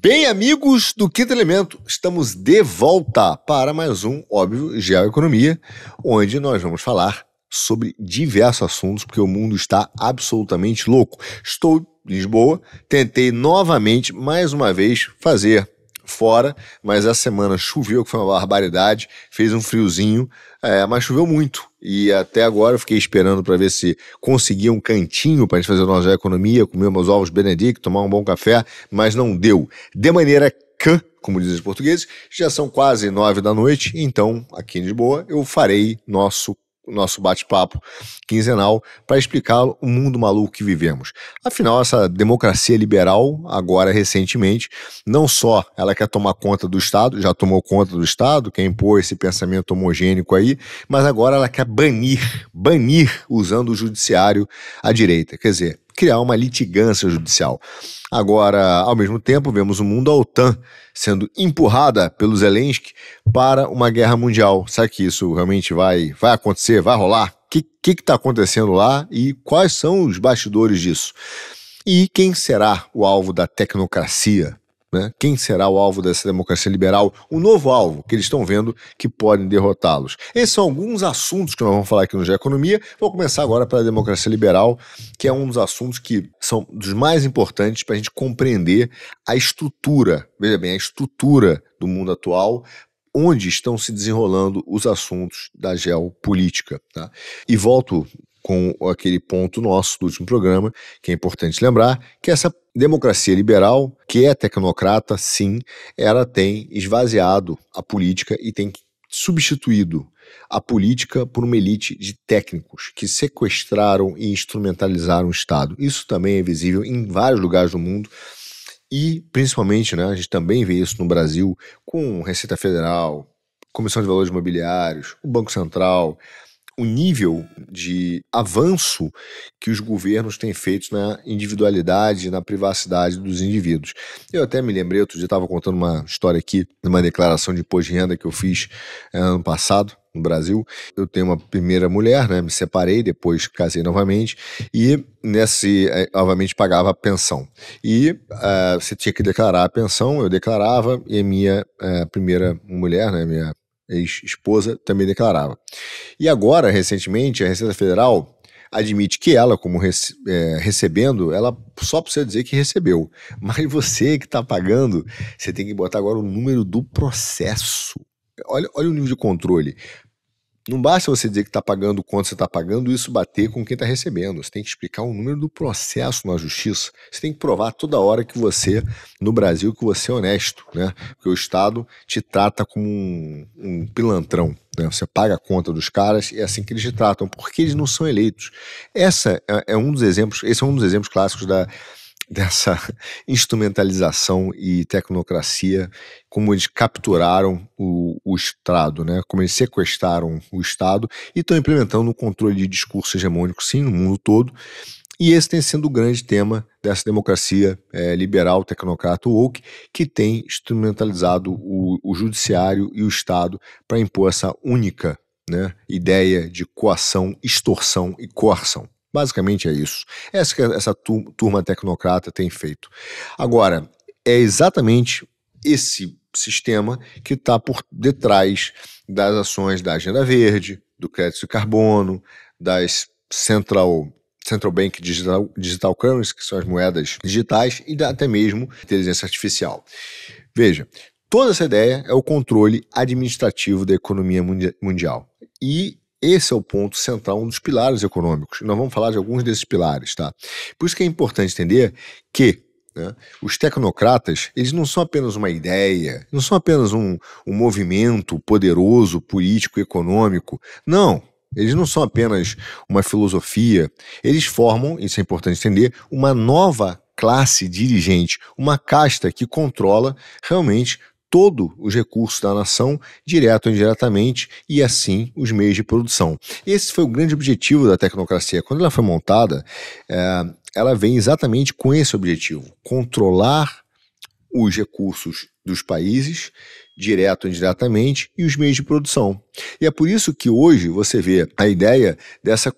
Bem, amigos do Quinto Elemento, estamos de volta para mais um, óbvio, Geoeconomia, onde nós vamos falar sobre diversos assuntos, porque o mundo está absolutamente louco. Estou em Lisboa, tentei novamente, mais uma vez, fazer fora, mas essa semana choveu, que foi uma barbaridade, fez um friozinho, é, mas choveu muito. E até agora eu fiquei esperando para ver se conseguia um cantinho para a gente fazer a nossa economia, comer meus ovos Benedict, tomar um bom café, mas não deu. De maneira que, como dizem os portugueses, já são quase nove da noite, então aqui de boa eu farei nosso nosso bate-papo quinzenal para explicar o mundo maluco que vivemos. Afinal, essa democracia liberal, agora recentemente, não só ela quer tomar conta do Estado, já tomou conta do Estado, quer impor esse pensamento homogênico aí, mas agora ela quer banir, banir usando o judiciário à direita. Quer dizer, criar uma litigância judicial. Agora, ao mesmo tempo, vemos o mundo, a OTAN, sendo empurrada pelo Zelensky para uma guerra mundial. Será que isso realmente vai, vai acontecer? Vai rolar? O que está acontecendo lá e quais são os bastidores disso? E quem será o alvo da tecnocracia né? Quem será o alvo dessa democracia liberal? O novo alvo que eles estão vendo que podem derrotá-los. Esses são alguns assuntos que nós vamos falar aqui no G Economia. Vou começar agora pela democracia liberal, que é um dos assuntos que são dos mais importantes para a gente compreender a estrutura, veja bem, a estrutura do mundo atual onde estão se desenrolando os assuntos da geopolítica. Tá? E volto com aquele ponto nosso do último programa, que é importante lembrar, que essa democracia liberal, que é tecnocrata, sim, ela tem esvaziado a política e tem substituído a política por uma elite de técnicos que sequestraram e instrumentalizaram o Estado. Isso também é visível em vários lugares do mundo. E, principalmente, né, a gente também vê isso no Brasil com Receita Federal, Comissão de Valores Imobiliários, o Banco Central, o nível de avanço que os governos têm feito na individualidade, na privacidade dos indivíduos. Eu até me lembrei, outro dia estava contando uma história aqui, numa declaração de imposto de renda que eu fiz eh, ano passado, no Brasil. Eu tenho uma primeira mulher, né? Me separei, depois casei novamente e nesse eh, novamente pagava a pensão. E uh, você tinha que declarar a pensão, eu declarava e a minha uh, primeira mulher, né? Minha ex-esposa, também declarava. E agora, recentemente, a Receita Federal admite que ela, como rece é, recebendo, ela só precisa dizer que recebeu. Mas você que está pagando, você tem que botar agora o número do processo. Olha, olha o nível de controle. Não basta você dizer que está pagando quanto você está pagando, isso bater com quem está recebendo. Você tem que explicar o número do processo na justiça. Você tem que provar toda hora que você, no Brasil, que você é honesto, né? Porque o Estado te trata como um, um pilantrão. Né? Você paga a conta dos caras e é assim que eles te tratam, porque eles não são eleitos. Essa é, é um dos exemplos, esse é um dos exemplos clássicos da, dessa instrumentalização e tecnocracia, como eles capturaram o, o, Estado, né? como eles sequestraram o Estado e estão implementando um controle de discurso hegemônico, sim, no mundo todo. E esse tem sido o grande tema dessa democracia é, liberal, tecnocrata, woke, que tem instrumentalizado o, o judiciário e o Estado para impor essa única né, ideia de coação, extorsão e coerção. Basicamente é isso. Essa que é, essa turma tecnocrata tem feito. Agora, é exatamente esse sistema que está por detrás das ações da Agenda Verde, do crédito de carbono, das Central, Central Bank Digital, Digital Currency, que são as moedas digitais, e até mesmo inteligência artificial. Veja, toda essa ideia é o controle administrativo da economia mundial. E esse é o ponto central, um dos pilares econômicos. nós vamos falar de alguns desses pilares, tá? Por isso que é importante entender que né, os tecnocratas, eles não são apenas uma ideia, não são apenas um, um movimento poderoso, político, econômico. Não, eles não são apenas uma filosofia, eles formam, isso é importante entender, uma nova classe dirigente, uma casta que controla realmente todos os recursos da nação, direto ou indiretamente, e assim os meios de produção. Esse foi o grande objetivo da tecnocracia. Quando ela foi montada, é, ela vem exatamente com esse objetivo: controlar os recursos dos países, direto ou indiretamente, e os meios de produção. E é por isso que hoje você vê a ideia dessa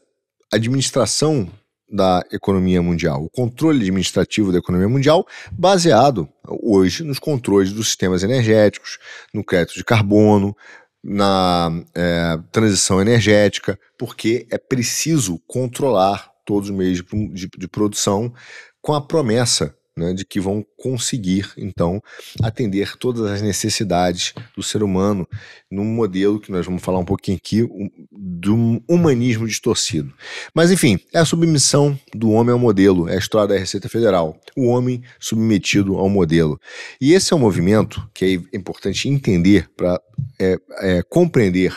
administração da economia mundial, o controle administrativo da economia mundial, baseado hoje nos controles dos sistemas energéticos, no crédito de carbono, na é, transição energética, porque é preciso controlar todos os meios de, de, de produção com a promessa né, de que vão conseguir, então, atender todas as necessidades do ser humano num modelo que nós vamos falar um pouquinho aqui um, do humanismo distorcido. Mas, enfim, é a submissão do homem ao modelo, é a história da Receita Federal, o homem submetido ao modelo. E esse é um movimento que é importante entender para é, é, compreender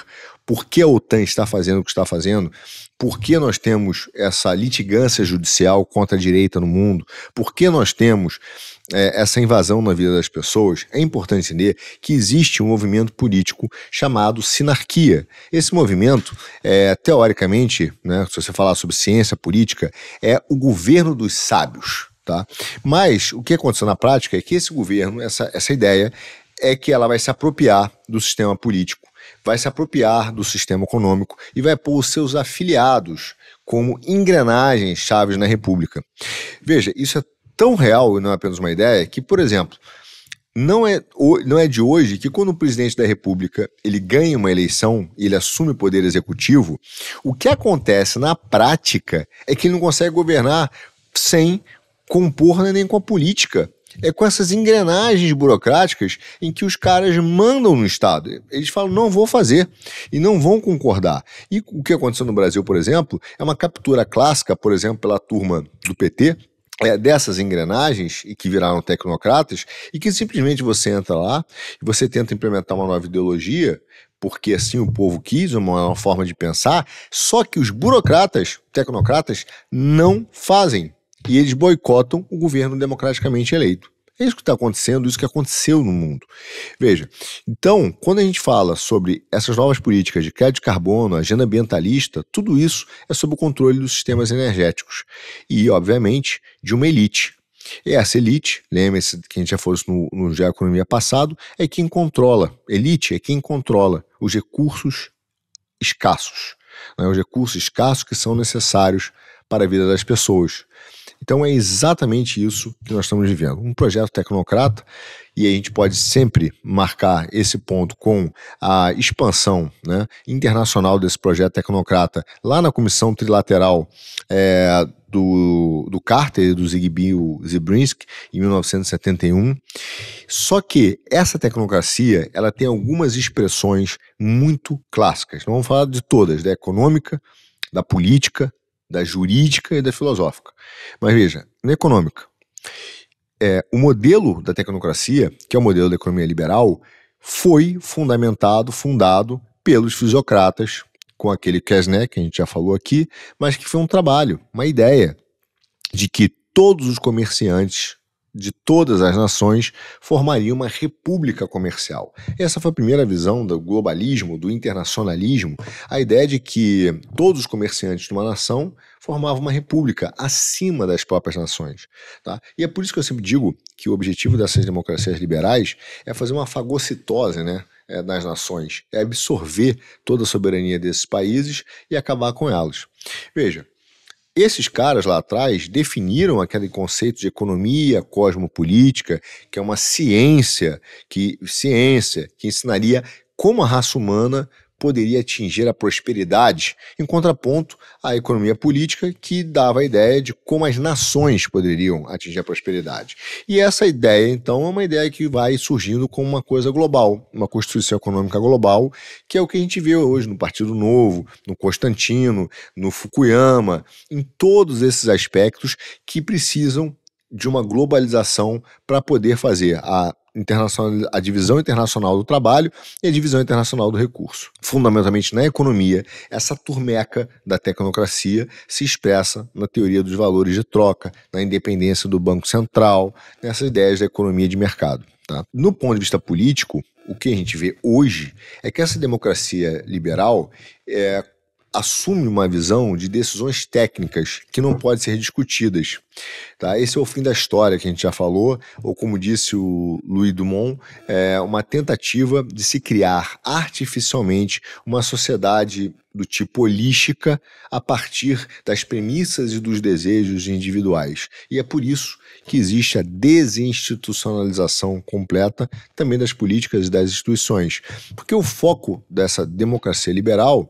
por que a OTAN está fazendo o que está fazendo, por que nós temos essa litigância judicial contra a direita no mundo, por que nós temos é, essa invasão na vida das pessoas, é importante entender que existe um movimento político chamado sinarquia. Esse movimento, é, teoricamente, né, se você falar sobre ciência política, é o governo dos sábios. Tá? Mas o que aconteceu na prática é que esse governo, essa, essa ideia, é que ela vai se apropriar do sistema político vai se apropriar do sistema econômico e vai pôr os seus afiliados como engrenagens chaves na República. Veja, isso é tão real e não é apenas uma ideia que, por exemplo, não é, não é de hoje que quando o presidente da República ele ganha uma eleição e ele assume o poder executivo, o que acontece na prática é que ele não consegue governar sem compor nem com a política é com essas engrenagens burocráticas em que os caras mandam no Estado. Eles falam, não vou fazer e não vão concordar. E o que aconteceu no Brasil, por exemplo, é uma captura clássica, por exemplo, pela turma do PT, é, dessas engrenagens e que viraram tecnocratas e que simplesmente você entra lá e você tenta implementar uma nova ideologia porque assim o povo quis, uma nova forma de pensar, só que os burocratas, tecnocratas, não fazem e eles boicotam o governo democraticamente eleito. É isso que está acontecendo, isso que aconteceu no mundo. Veja, então, quando a gente fala sobre essas novas políticas de crédito de carbono, agenda ambientalista, tudo isso é sob o controle dos sistemas energéticos e, obviamente, de uma elite. E essa elite, lembre-se que a gente já falou isso no, no Economia passado, é quem controla, elite é quem controla os recursos escassos, né, os recursos escassos que são necessários para a vida das pessoas. Então é exatamente isso que nós estamos vivendo. Um projeto tecnocrata, e a gente pode sempre marcar esse ponto com a expansão né, internacional desse projeto tecnocrata lá na comissão trilateral. É, do, do Carter e do Zigby Zibrinsk em 1971. Só que essa tecnocracia ela tem algumas expressões muito clássicas. Não vamos falar de todas, da econômica, da política, da jurídica e da filosófica. Mas veja, na econômica, é, o modelo da tecnocracia, que é o modelo da economia liberal, foi fundamentado, fundado pelos fisiocratas, com aquele Kesné que a gente já falou aqui, mas que foi um trabalho, uma ideia de que todos os comerciantes de todas as nações formaria uma república comercial. Essa foi a primeira visão do globalismo, do internacionalismo, a ideia de que todos os comerciantes de uma nação formavam uma república acima das próprias nações. Tá? E é por isso que eu sempre digo que o objetivo dessas democracias liberais é fazer uma fagocitose, né? nas é, nações, é absorver toda a soberania desses países e acabar com elas. Veja, esses caras lá atrás definiram aquele conceito de economia cosmopolítica, que é uma ciência que ciência que ensinaria como a raça humana poderia atingir a prosperidade, em contraponto à economia política, que dava a ideia de como as nações poderiam atingir a prosperidade. E essa ideia, então, é uma ideia que vai surgindo como uma coisa global, uma constituição econômica global, que é o que a gente vê hoje no Partido Novo, no Constantino, no Fukuyama, em todos esses aspectos que precisam de uma globalização para poder fazer a internacional, a divisão internacional do trabalho e a divisão internacional do recurso. Fundamentalmente na economia, essa turmeca da tecnocracia se expressa na teoria dos valores de troca, na independência do Banco Central, nessas ideias da economia de mercado. Tá? No ponto de vista político, o que a gente vê hoje é que essa democracia liberal é, assume uma visão de decisões técnicas que não podem ser discutidas. Tá? Esse é o fim da história que a gente já falou, ou como disse o Louis Dumont, é uma tentativa de se criar artificialmente uma sociedade do tipo holística a partir das premissas e dos desejos individuais. E é por isso que existe a desinstitucionalização completa também das políticas e das instituições. Porque o foco dessa democracia liberal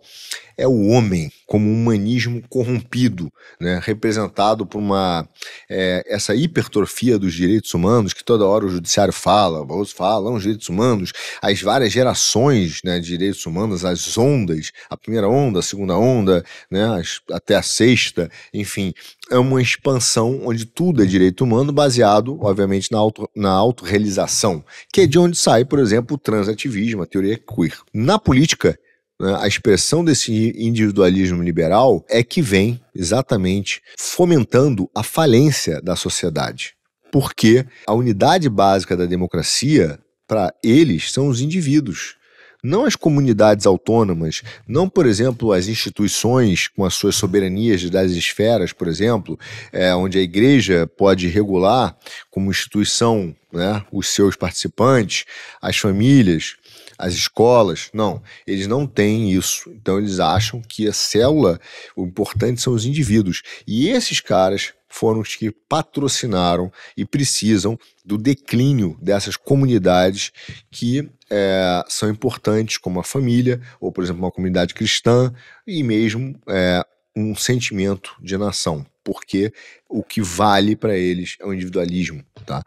é o homem, como um humanismo corrompido, né? representado por uma é, essa hipertrofia dos direitos humanos que toda hora o judiciário fala, os falam os direitos humanos, as várias gerações né, de direitos humanos, as ondas, a primeira onda, a segunda onda, né, as, até a sexta, enfim, é uma expansão onde tudo é direito humano baseado, obviamente, na, auto, na autorrealização, que é de onde sai, por exemplo, o transativismo, a teoria queer. Na política né, a expressão desse individualismo liberal é que vem exatamente fomentando a falência da sociedade. Porque a unidade básica da democracia, para eles, são os indivíduos. Não as comunidades autônomas, não, por exemplo, as instituições com as suas soberanias das esferas, por exemplo, é, onde a igreja pode regular como instituição né, os seus participantes, as famílias, as escolas, não, eles não têm isso. Então eles acham que a célula, o importante são os indivíduos. E esses caras foram os que patrocinaram e precisam do declínio dessas comunidades que é, são importantes, como a família, ou, por exemplo, uma comunidade cristã, e mesmo é, um sentimento de nação, porque o que vale para eles é o individualismo. Tá?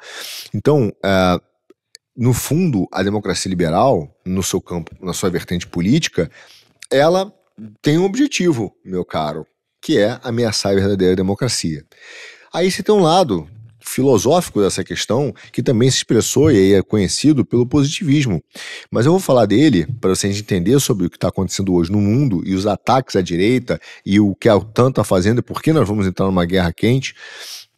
Então, é, no fundo, a democracia liberal, no seu campo, na sua vertente política, ela tem um objetivo, meu caro, que é ameaçar a verdadeira democracia. Aí você tem um lado filosófico dessa questão que também se expressou e é conhecido pelo positivismo. Mas eu vou falar dele para vocês entender sobre o que está acontecendo hoje no mundo e os ataques à direita e o que é a OTAN está fazendo e por que nós vamos entrar numa guerra quente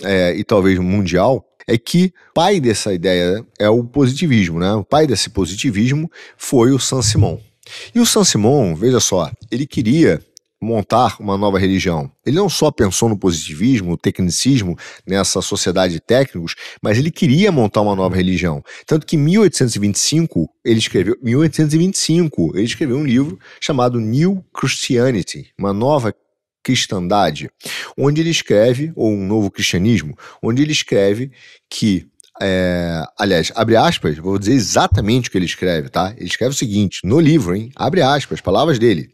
é, e talvez mundial é que pai dessa ideia é o positivismo, né? O pai desse positivismo foi o Saint-Simon. E o Saint-Simon, veja só, ele queria montar uma nova religião. Ele não só pensou no positivismo, no tecnicismo, nessa sociedade de técnicos, mas ele queria montar uma nova religião. Tanto que em 1825 ele escreveu, 1825, ele escreveu um livro chamado New Christianity, uma nova Cristandade, onde ele escreve, ou um novo cristianismo, onde ele escreve que é, aliás, abre aspas, vou dizer exatamente o que ele escreve, tá? Ele escreve o seguinte, no livro, hein? Abre aspas, palavras dele.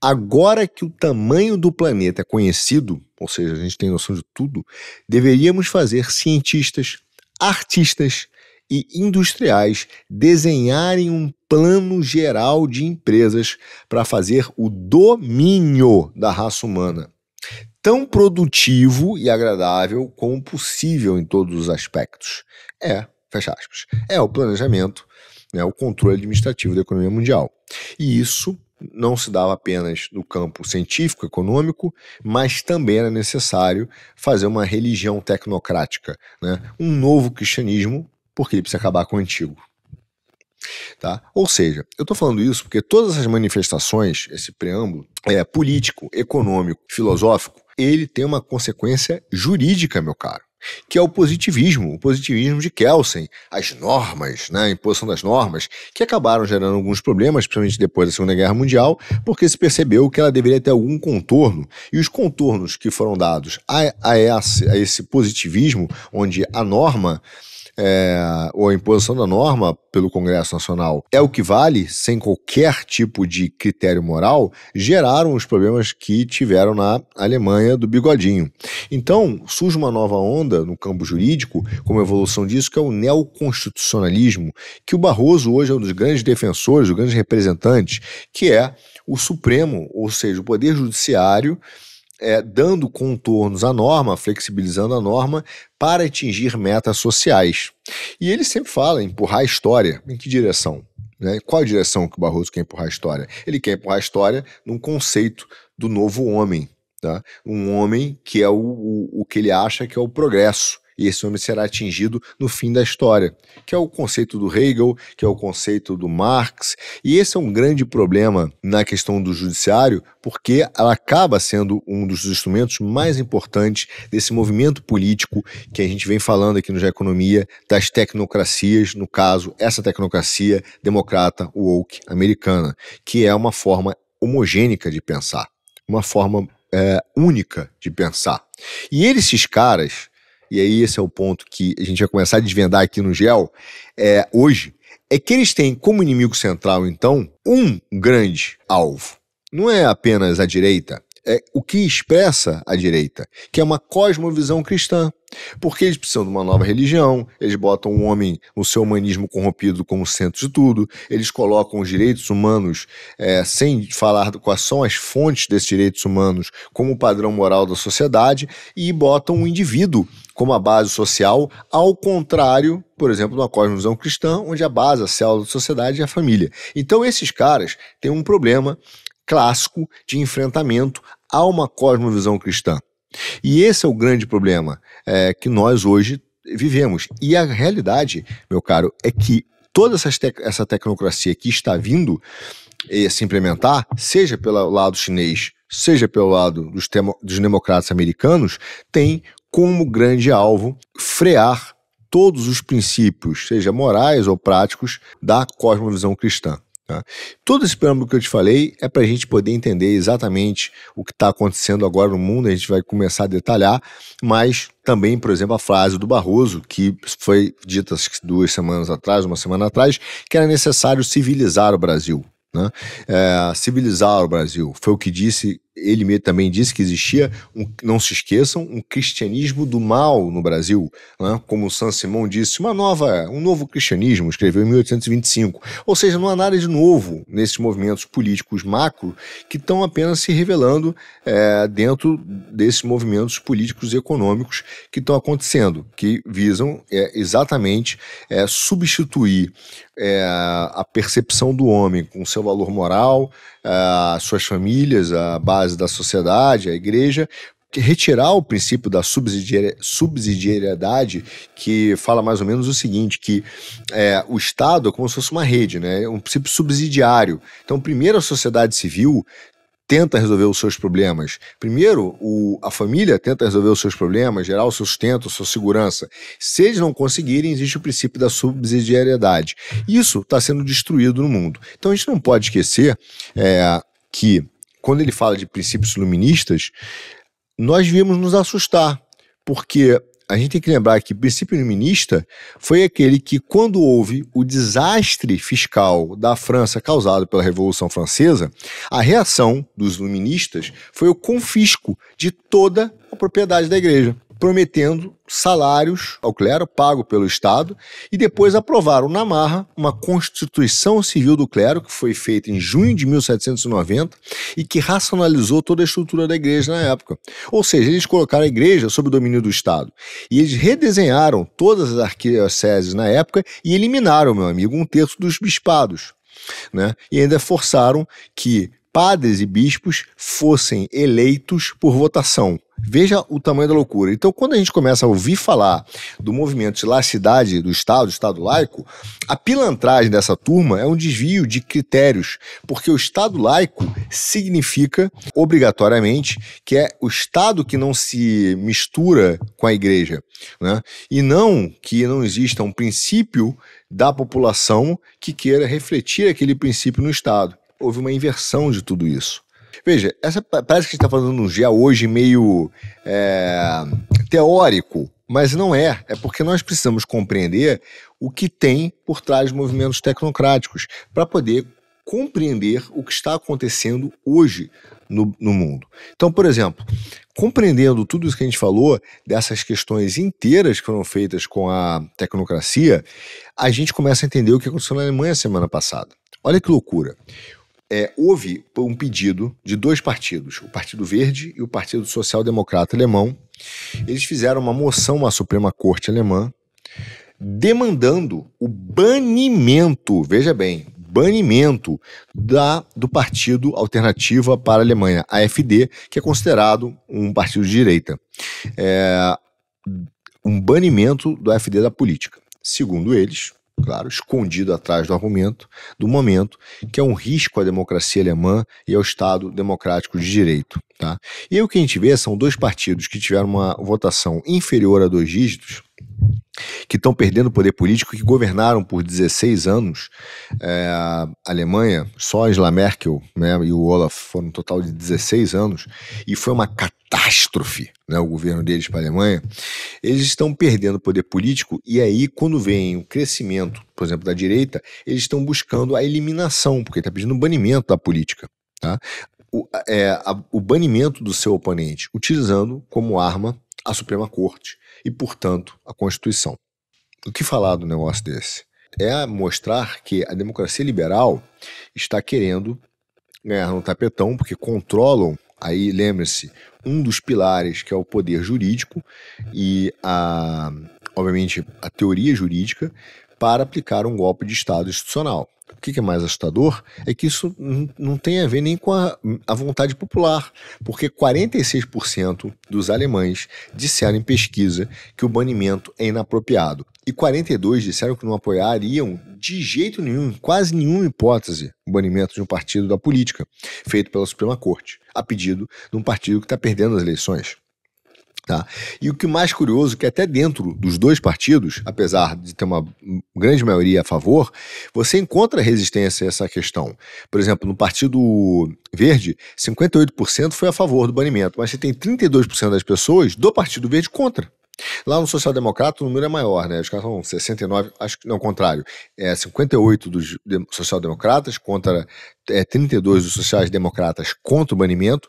Agora que o tamanho do planeta é conhecido, ou seja, a gente tem noção de tudo, deveríamos fazer cientistas, artistas, e industriais desenharem um plano geral de empresas para fazer o domínio da raça humana, tão produtivo e agradável como possível em todos os aspectos. É, fecha aspas. É o planejamento, né, o controle administrativo da economia mundial. E isso não se dava apenas no campo científico, econômico, mas também era necessário fazer uma religião tecnocrática, né? um novo cristianismo porque ele precisa acabar com o antigo. Tá? Ou seja, eu estou falando isso porque todas essas manifestações, esse preâmbulo é político, econômico, filosófico, ele tem uma consequência jurídica, meu caro, que é o positivismo, o positivismo de Kelsen, as normas, né, a imposição das normas, que acabaram gerando alguns problemas, principalmente depois da Segunda Guerra Mundial, porque se percebeu que ela deveria ter algum contorno, e os contornos que foram dados a, a, esse, a esse positivismo, onde a norma é, ou a imposição da norma pelo Congresso Nacional é o que vale, sem qualquer tipo de critério moral, geraram os problemas que tiveram na Alemanha do bigodinho. Então, surge uma nova onda no campo jurídico, como evolução disso, que é o neoconstitucionalismo, que o Barroso hoje é um dos grandes defensores, dos grandes representantes, que é o Supremo, ou seja, o Poder Judiciário é, dando contornos à norma, flexibilizando a norma, para atingir metas sociais. E ele sempre fala em empurrar a história. Em que direção? Né? Qual a direção que o Barroso quer empurrar a história? Ele quer empurrar a história num conceito do novo homem. Tá? Um homem que é o, o, o que ele acha que é o progresso e esse homem será atingido no fim da história, que é o conceito do Hegel, que é o conceito do Marx, e esse é um grande problema na questão do judiciário, porque ela acaba sendo um dos instrumentos mais importantes desse movimento político que a gente vem falando aqui no Já Economia, das tecnocracias, no caso, essa tecnocracia democrata woke americana, que é uma forma homogênica de pensar, uma forma é, única de pensar. E eles, esses caras, e aí esse é o ponto que a gente vai começar a desvendar aqui no GEL, é, hoje, é que eles têm como inimigo central, então, um grande alvo. Não é apenas a direita, é o que expressa a direita, que é uma cosmovisão cristã. Porque eles precisam de uma nova religião, eles botam o homem, o seu humanismo corrompido como centro de tudo, eles colocam os direitos humanos, é, sem falar quais são as fontes desses direitos humanos, como padrão moral da sociedade, e botam o indivíduo como a base social, ao contrário, por exemplo, de uma cosmovisão cristã, onde a base, a célula da sociedade é a família. Então, esses caras têm um problema clássico de enfrentamento a uma cosmovisão cristã. E esse é o grande problema é, que nós hoje vivemos. E a realidade, meu caro, é que toda essa, tec essa tecnocracia que está vindo e se implementar, seja pelo lado chinês, seja pelo lado dos, dos democratas americanos, tem como grande alvo frear todos os princípios, seja morais ou práticos, da cosmovisão cristã. Tá? Todo esse preâmbulo que eu te falei é para a gente poder entender exatamente o que está acontecendo agora no mundo, a gente vai começar a detalhar, mas também, por exemplo, a frase do Barroso, que foi dita duas semanas atrás, uma semana atrás, que era necessário civilizar o Brasil. Né? É, civilizar o Brasil. Foi o que disse ele mesmo também disse que existia, um, não se esqueçam, um cristianismo do mal no Brasil, né? como San Simão disse, uma nova, um novo cristianismo, escreveu em 1825. Ou seja, não há nada de novo nesses movimentos políticos macro que estão apenas se revelando é, dentro desses movimentos políticos e econômicos que estão acontecendo, que visam é, exatamente é, substituir é, a percepção do homem com seu valor moral, é, as suas famílias, a base base da sociedade, a igreja, retirar o princípio da subsidiariedade, que fala mais ou menos o seguinte: que é, o Estado é como se fosse uma rede, né? É um princípio subsidiário. Então, primeiro a sociedade civil tenta resolver os seus problemas. Primeiro, o, a família tenta resolver os seus problemas, gerar o sustento, a sua segurança. Se eles não conseguirem, existe o princípio da subsidiariedade. Isso está sendo destruído no mundo. Então a gente não pode esquecer é, que quando ele fala de princípios iluministas, nós viemos nos assustar, porque a gente tem que lembrar que o princípio iluminista foi aquele que, quando houve o desastre fiscal da França causado pela Revolução Francesa, a reação dos iluministas foi o confisco de toda a propriedade da igreja prometendo salários ao clero pago pelo Estado e depois aprovaram na marra uma Constituição Civil do Clero que foi feita em junho de 1790 e que racionalizou toda a estrutura da igreja na época. Ou seja, eles colocaram a igreja sob o domínio do Estado e eles redesenharam todas as arquidioceses na época e eliminaram, meu amigo, um terço dos bispados. Né? E ainda forçaram que padres e bispos fossem eleitos por votação. Veja o tamanho da loucura. Então, quando a gente começa a ouvir falar do movimento de laicidade do Estado, do Estado laico, a pilantragem dessa turma é um desvio de critérios, porque o Estado laico significa, obrigatoriamente, que é o Estado que não se mistura com a igreja, né? e não que não exista um princípio da população que queira refletir aquele princípio no Estado houve uma inversão de tudo isso. Veja, essa parece que a gente está falando um dia hoje meio é, teórico, mas não é. É porque nós precisamos compreender o que tem por trás de movimentos tecnocráticos para poder compreender o que está acontecendo hoje no, no, mundo. Então, por exemplo, compreendendo tudo isso que a gente falou, dessas questões inteiras que foram feitas com a tecnocracia, a gente começa a entender o que aconteceu na Alemanha semana passada. Olha que loucura é, houve um pedido de dois partidos, o Partido Verde e o Partido Social Democrata Alemão. Eles fizeram uma moção à Suprema Corte Alemã demandando o banimento, veja bem, banimento da, do Partido Alternativa para a Alemanha, AFD, que é considerado um partido de direita. É, um banimento do AFD da política. Segundo eles, claro, escondido atrás do argumento do momento, que é um risco à democracia alemã e ao Estado democrático de direito. Tá? E aí o que a gente vê são dois partidos que tiveram uma votação inferior a dois dígitos, que estão perdendo poder político, que governaram por 16 anos é, a Alemanha, só Angela Merkel né, e o Olaf foram um total de 16 anos, e foi uma catástrofe né, o governo deles para a Alemanha, eles estão perdendo poder político e aí quando vem o crescimento, por exemplo, da direita, eles estão buscando a eliminação, porque está pedindo o banimento da política. Tá? O, é, a, o banimento do seu oponente, utilizando como arma a Suprema Corte e, portanto, a Constituição. O que falar do negócio desse? É mostrar que a democracia liberal está querendo ganhar no tapetão, porque controlam Aí lembre-se, um dos pilares que é o poder jurídico e a, obviamente, a teoria jurídica para aplicar um golpe de Estado institucional. O que é mais assustador é que isso não tem a ver nem com a, a vontade popular, porque 46% dos alemães disseram em pesquisa que o banimento é inapropriado e 42 disseram que não apoiariam de jeito nenhum, quase nenhuma hipótese, o banimento de um partido da política, feito pela Suprema Corte, a pedido de um partido que está perdendo as eleições. Tá? E o que mais curioso é que até dentro dos dois partidos, apesar de ter uma grande maioria a favor, você encontra resistência a essa questão. Por exemplo, no Partido Verde, 58% foi a favor do banimento, mas você tem 32% das pessoas do Partido Verde contra. Lá no Social Democrata o número é maior, né? Os caras são 69, acho que não, contrário. É 58 dos social democratas contra é, 32 dos sociais democratas contra o banimento.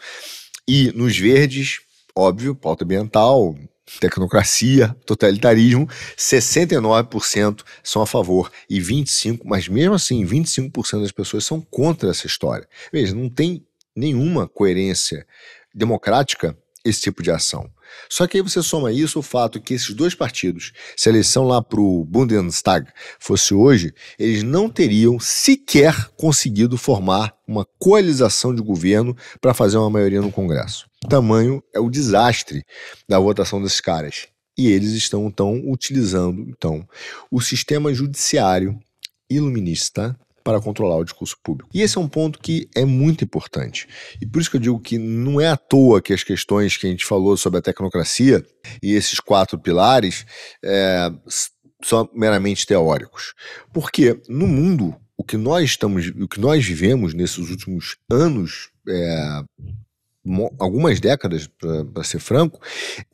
E nos verdes, óbvio, pauta ambiental, tecnocracia, totalitarismo, 69% são a favor e 25%, mas mesmo assim, 25% das pessoas são contra essa história. Veja, não tem nenhuma coerência democrática esse tipo de ação. Só que aí você soma isso o fato que esses dois partidos, se a eleição lá para o Bundestag fosse hoje, eles não teriam sequer conseguido formar uma coalização de governo para fazer uma maioria no Congresso. Tamanho é o desastre da votação desses caras. E eles estão então utilizando então o sistema judiciário iluminista para controlar o discurso público. E esse é um ponto que é muito importante. E por isso que eu digo que não é à toa que as questões que a gente falou sobre a tecnocracia e esses quatro pilares é, são meramente teóricos. Porque no mundo, o que nós estamos, o que nós vivemos nesses últimos anos, é, algumas décadas, para ser franco,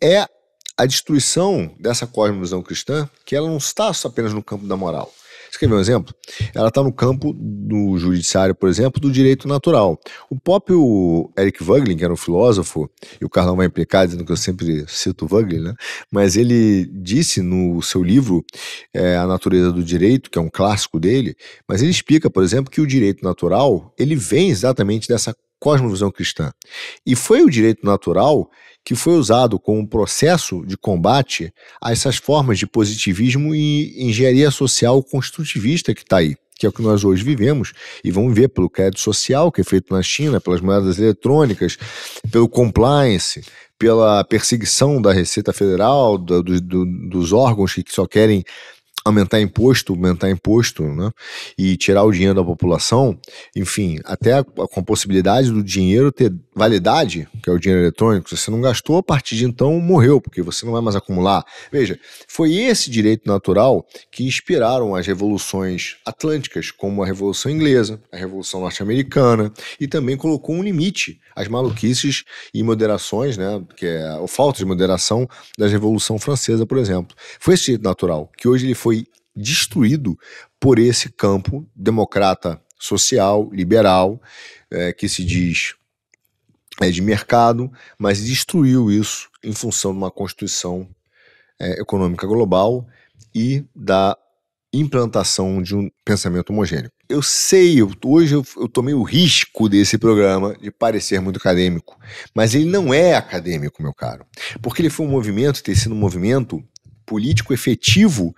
é a destruição dessa cosmovisão cristã, que ela não está apenas no campo da moral. Você quer ver um exemplo? Ela está no campo do judiciário, por exemplo, do direito natural. O próprio Eric Voglin, que era um filósofo, e o Carlão vai implicar dizendo que eu sempre cito Voglin, né? mas ele disse no seu livro é, A Natureza do Direito, que é um clássico dele, mas ele explica, por exemplo, que o direito natural ele vem exatamente dessa cosmovisão cristã. E foi o direito natural que foi usado como processo de combate a essas formas de positivismo e engenharia social construtivista que está aí, que é o que nós hoje vivemos e vamos ver pelo crédito social que é feito na China, pelas moedas eletrônicas, pelo compliance, pela perseguição da Receita Federal, do, do, dos órgãos que só querem aumentar imposto, aumentar imposto, né? E tirar o dinheiro da população, enfim, até com a possibilidade do dinheiro ter validade, que é o dinheiro eletrônico, se você não gastou, a partir de então morreu, porque você não vai mais acumular. Veja, foi esse direito natural que inspiraram as revoluções atlânticas, como a Revolução Inglesa, a Revolução Norte-Americana, e também colocou um limite às maluquices e moderações, né? Que é a falta de moderação da Revolução Francesa, por exemplo. Foi esse direito natural, que hoje ele foi destruído por esse campo democrata social, liberal, é, que se diz é, de mercado, mas destruiu isso em função de uma constituição é, econômica global e da implantação de um pensamento homogêneo. Eu sei, eu, hoje eu, eu, tomei o risco desse programa de parecer muito acadêmico, mas ele não é acadêmico, meu caro, porque ele foi um movimento, ter sido um movimento político efetivo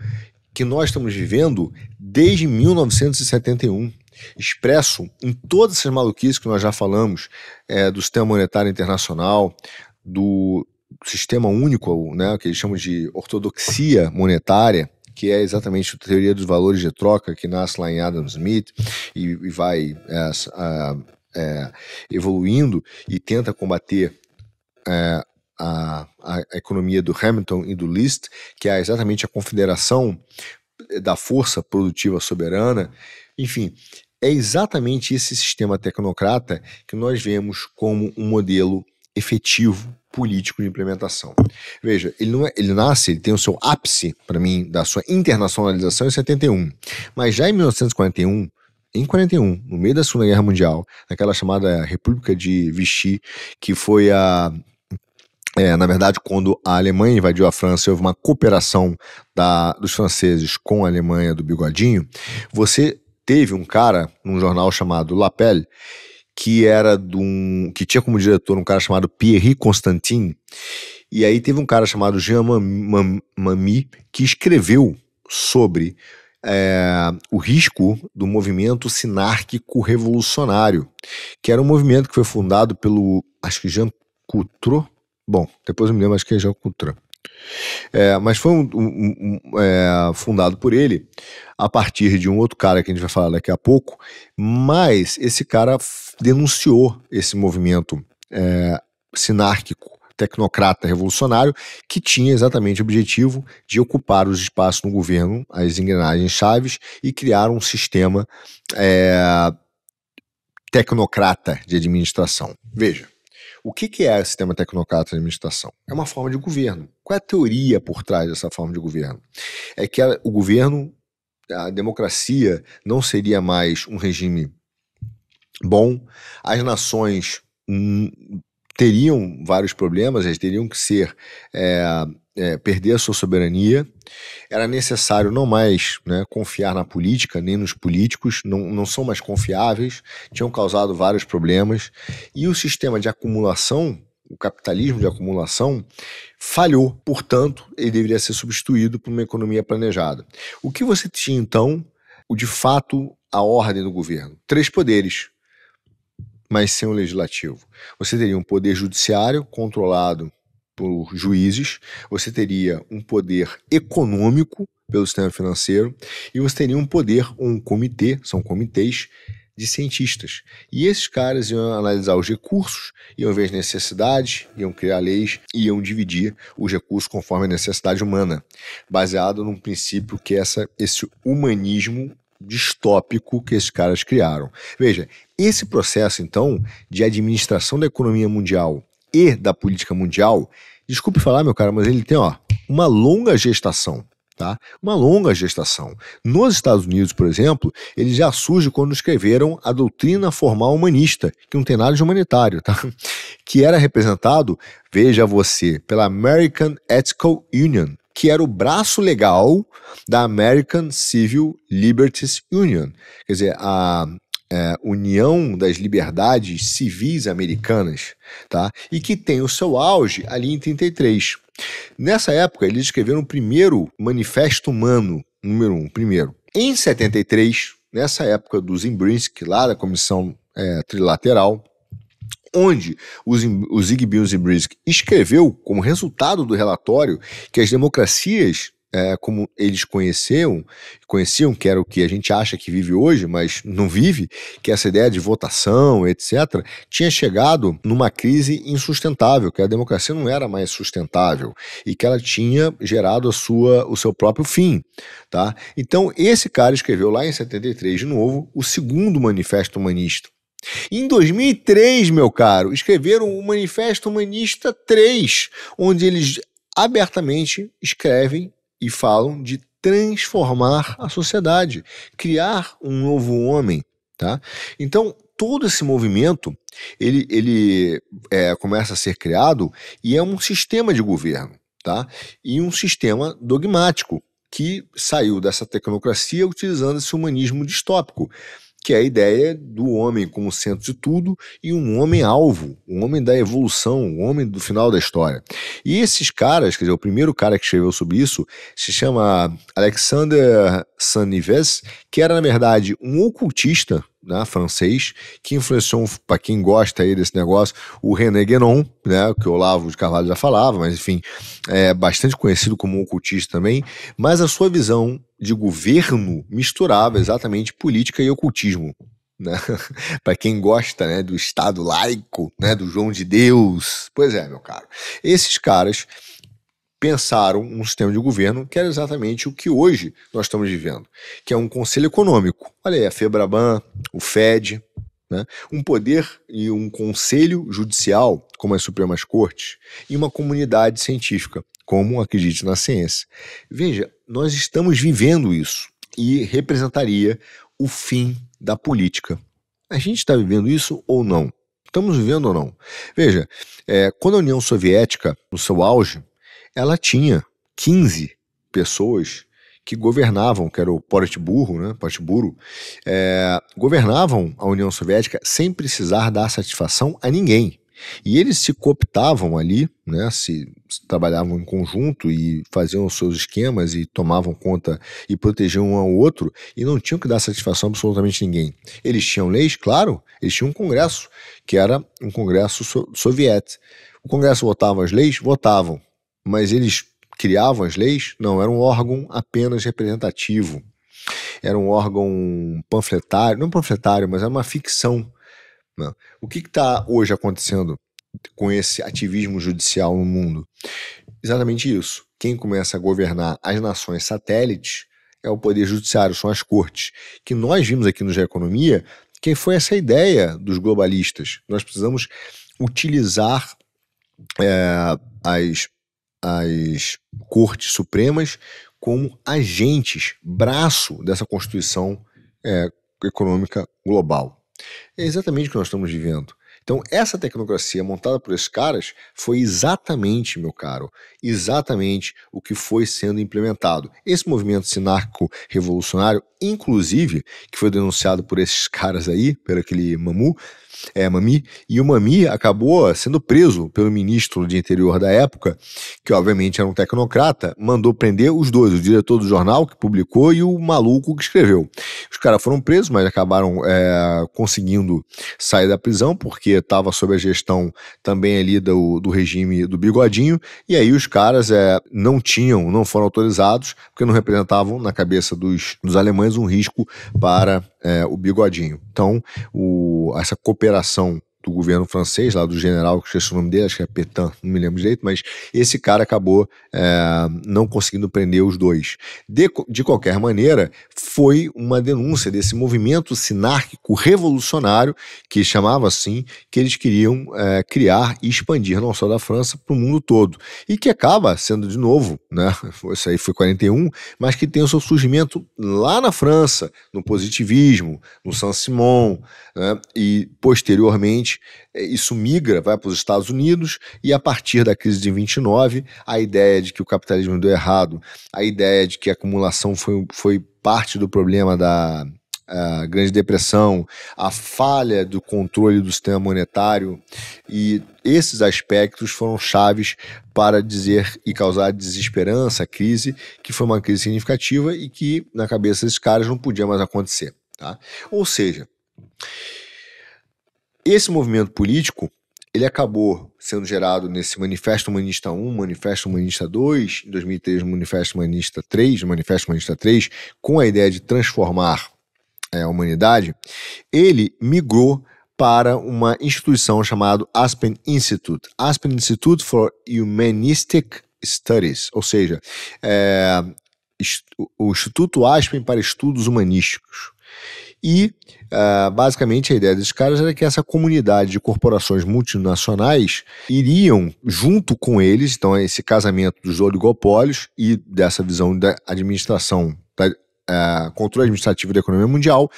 que nós estamos vivendo desde 1971 expresso em todas essas maluquices que nós já falamos, é, do sistema monetário internacional, do sistema único, né, que eles chamam de ortodoxia monetária, que é exatamente a teoria dos valores de troca que nasce lá em Adam Smith e, e vai é, é, evoluindo e tenta combater é, a, a, economia do Hamilton e do List, que é exatamente a confederação da força produtiva soberana. Enfim, é exatamente esse sistema tecnocrata que nós vemos como um modelo efetivo político de implementação. Veja, ele não é, ele nasce, ele tem o seu ápice para mim da sua internacionalização em 71, mas já em 1941 em 41, no meio da Segunda Guerra Mundial, naquela chamada República de Vichy, que foi a é, na verdade, quando a Alemanha invadiu a França, houve uma cooperação da, dos franceses com a Alemanha do Bigodinho. Você teve um cara num jornal chamado La Pelle que era de um que tinha como diretor um cara chamado Pierre Constantin e aí teve um cara chamado Jean Mami que escreveu sobre é, o risco do movimento sinárquico revolucionário que era um movimento que foi fundado pelo acho que Jean Coutreau Bom, depois eu me lembro, acho que é Jean Coutran. É, mas foi um, um, um, é, fundado por ele a partir de um outro cara que a gente vai falar daqui a pouco, mas esse cara denunciou esse movimento é, sinárquico, tecnocrata, revolucionário, que tinha exatamente o objetivo de ocupar os espaços no governo, as engrenagens chaves, e criar um sistema é, tecnocrata de administração. Veja. O que, que é o sistema tecnocrata de administração? É uma forma de governo. Qual é a teoria por trás dessa forma de governo? É que a, o governo, a democracia, não seria mais um regime bom, as nações hum, teriam vários problemas, eles teriam que ser é, é, perder a sua soberania, era necessário não mais né, confiar na política, nem nos políticos, não, não são mais confiáveis, tinham causado vários problemas, e o sistema de acumulação, o capitalismo de acumulação, falhou, portanto, ele deveria ser substituído por uma economia planejada. O que você tinha então, o de fato, a ordem do governo? Três poderes, mas sem o legislativo. Você teria um poder judiciário controlado por juízes, você teria um poder econômico pelo sistema financeiro e você teria um poder, um comitê, são comitês de cientistas. E esses caras iam analisar os recursos, iam ver as necessidades, iam criar leis e iam dividir os recursos conforme a necessidade humana, baseado num princípio que é essa, esse humanismo distópico que esses caras criaram. Veja, esse processo então de administração da economia mundial e da política mundial, desculpe falar, meu cara, mas ele tem ó, uma longa gestação. Tá? Uma longa gestação. Nos Estados Unidos, por exemplo, ele já surge quando escreveram a doutrina formal humanista, que não tem nada de humanitário, tá? que era representado, veja você, pela American Ethical Union, que era o braço legal da American Civil Liberties Union. Quer dizer, a é, União das Liberdades Civis Americanas, tá? e que tem o seu auge ali em 33. Nessa época, eles escreveram o primeiro Manifesto Humano, número um, primeiro. Em 73, nessa época do Zimbrinsky, lá da Comissão é, Trilateral, onde o, Zigbee o escreveu, como resultado do relatório, que as democracias é, como eles conheciam, conheciam, que era o que a gente acha que vive hoje, mas não vive, que essa ideia de votação, etc., tinha chegado numa crise insustentável, que a democracia não era mais sustentável e que ela tinha gerado a sua, o seu próprio fim. Tá? Então, esse cara escreveu lá em 73, de novo, o segundo manifesto humanista. Em 2003, meu caro, escreveram o Manifesto Humanista 3, onde eles abertamente escrevem e falam de transformar a sociedade, criar um novo homem, tá? Então, todo esse movimento, ele, ele é, começa a ser criado e é um sistema de governo, tá? E um sistema dogmático que saiu dessa tecnocracia utilizando esse humanismo distópico que é a ideia do homem como centro de tudo e um homem alvo, um homem da evolução, um homem do final da história. E esses caras, quer dizer, o primeiro cara que escreveu sobre isso se chama Alexander Sanives, que era na verdade um ocultista né, francês, que influenciou, para quem gosta aí desse negócio, o René Guénon, né, que o Olavo de Carvalho já falava, mas enfim, é bastante conhecido como um ocultista também, mas a sua visão de governo misturava exatamente política e ocultismo. Né? para quem gosta né, do Estado laico, né, do João de Deus. Pois é, meu caro. Esses caras pensaram um sistema de governo que era exatamente o que hoje nós estamos vivendo, que é um conselho econômico. Olha aí, a Febraban, o FED, né? um poder e um conselho judicial, como as Supremas Cortes, e uma comunidade científica, como acredite na ciência. Veja, nós estamos vivendo isso e representaria o fim da política. A gente está vivendo isso ou não? Estamos vivendo ou não? Veja, é, quando a União Soviética, no seu auge, ela tinha 15 pessoas que governavam, que era o Politburo, né, Politburo, é, governavam a União Soviética sem precisar dar satisfação a ninguém. E eles se cooptavam ali, né, se, se, trabalhavam em conjunto e faziam os seus esquemas e tomavam conta e protegiam um ao outro e não tinham que dar satisfação a absolutamente ninguém. Eles tinham leis, claro, eles tinham um congresso, que era um congresso so soviético. O congresso votava as leis? Votavam mas eles criavam as leis? Não, era um órgão apenas representativo. Era um órgão panfletário, não panfletário, mas era uma ficção. Né? O que está hoje acontecendo com esse ativismo judicial no mundo? Exatamente isso. Quem começa a governar as nações satélites é o poder judiciário, são as cortes. Que nós vimos aqui no Gé Economia quem foi essa ideia dos globalistas. Nós precisamos utilizar é, as as cortes supremas como agentes, braço dessa Constituição é, econômica global. É exatamente o que nós estamos vivendo. Então, essa tecnocracia montada por esses caras foi exatamente, meu caro, exatamente o que foi sendo implementado. Esse movimento sinarco-revolucionário, inclusive, que foi denunciado por esses caras aí, pelo aquele Mamu, é, Mami, e o Mami acabou sendo preso pelo ministro de interior da época, que obviamente era um tecnocrata, mandou prender os dois, o diretor do jornal que publicou e o maluco que escreveu. Os caras foram presos, mas acabaram é, conseguindo sair da prisão, porque estava sob a gestão também ali do, do regime do Bigodinho, e aí os caras é, não tinham, não foram autorizados, porque não representavam, na cabeça dos, dos alemães, um risco para é, o Bigodinho. Então, o, essa cooperação do governo francês, lá do general, que esqueci o nome dele, acho que é Petain, não me lembro direito, mas esse cara acabou é, não conseguindo prender os dois. De, de qualquer maneira, foi uma denúncia desse movimento sinárquico revolucionário, que chamava assim, que eles queriam é, criar e expandir, não só da França, para o mundo todo. E que acaba sendo, de novo, né, isso aí foi 41, mas que tem o seu surgimento lá na França, no positivismo, no Saint-Simon, né, e posteriormente é, isso migra, vai para os Estados Unidos, e a partir da crise de 29, a ideia de que o capitalismo deu errado, a ideia de que a acumulação foi, foi parte do problema da a Grande Depressão, a falha do controle do sistema monetário, e esses aspectos foram chaves para dizer e causar desesperança, crise, que foi uma crise significativa e que, na cabeça desses caras, não podia mais acontecer. Tá? Ou seja, esse movimento político ele acabou sendo gerado nesse Manifesto Humanista 1, Manifesto Humanista 2, em 2003 Manifesto Humanista 3, Manifesto Humanista 3, com a ideia de transformar é, a humanidade, ele migrou para uma instituição chamada Aspen Institute, Aspen Institute for Humanistic Studies, ou seja, é, o Instituto Aspen para Estudos Humanísticos. E uh, basicamente a ideia desses caras era que essa comunidade de corporações multinacionais iriam junto com eles, então esse casamento dos oligopólios e dessa visão da administração, da, uh, controle administrativo da economia mundial,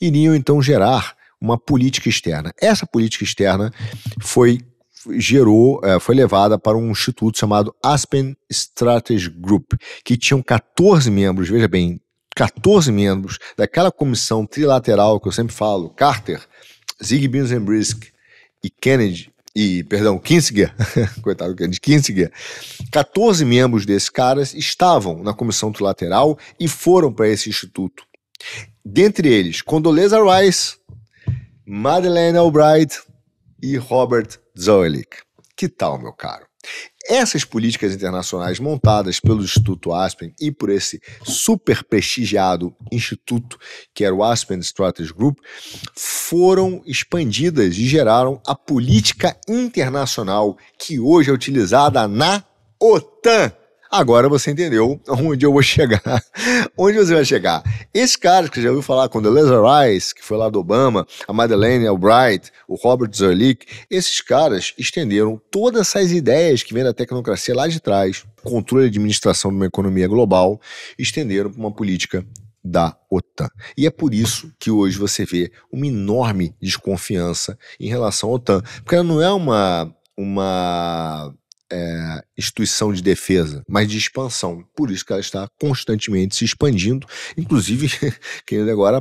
iriam então gerar uma política externa. Essa política externa foi gerou, eh, foi levada para um instituto chamado Aspen Strategy Group, que tinham 14 membros, veja bem, 14 membros daquela comissão trilateral que eu sempre falo, Carter, Zig Brisk e Kennedy, e, perdão, Kinsinger, coitado de Kinsinger, 14 membros desses caras estavam na comissão trilateral e foram para esse instituto. Dentre eles, Condoleezza Rice, Madeleine Albright e Robert Zoelick. Que tal, meu caro? Essas políticas internacionais montadas pelo Instituto Aspen e por esse super prestigiado instituto, que era o Aspen Strategy Group, foram expandidas e geraram a política internacional que hoje é utilizada na OTAN. Agora você entendeu onde eu vou chegar. onde você vai chegar? Esse cara que já ouviu falar com Deleuze Rice, que foi lá do Obama, a Madeleine Albright, o Robert Zerlich, esses caras estenderam todas essas ideias que vêm da tecnocracia lá de trás, controle e administração de uma economia global, estenderam para uma política da OTAN. E é por isso que hoje você vê uma enorme desconfiança em relação à OTAN, porque ela não é uma uma é, instituição de defesa, mas de expansão. Por isso que ela está constantemente se expandindo, inclusive querendo agora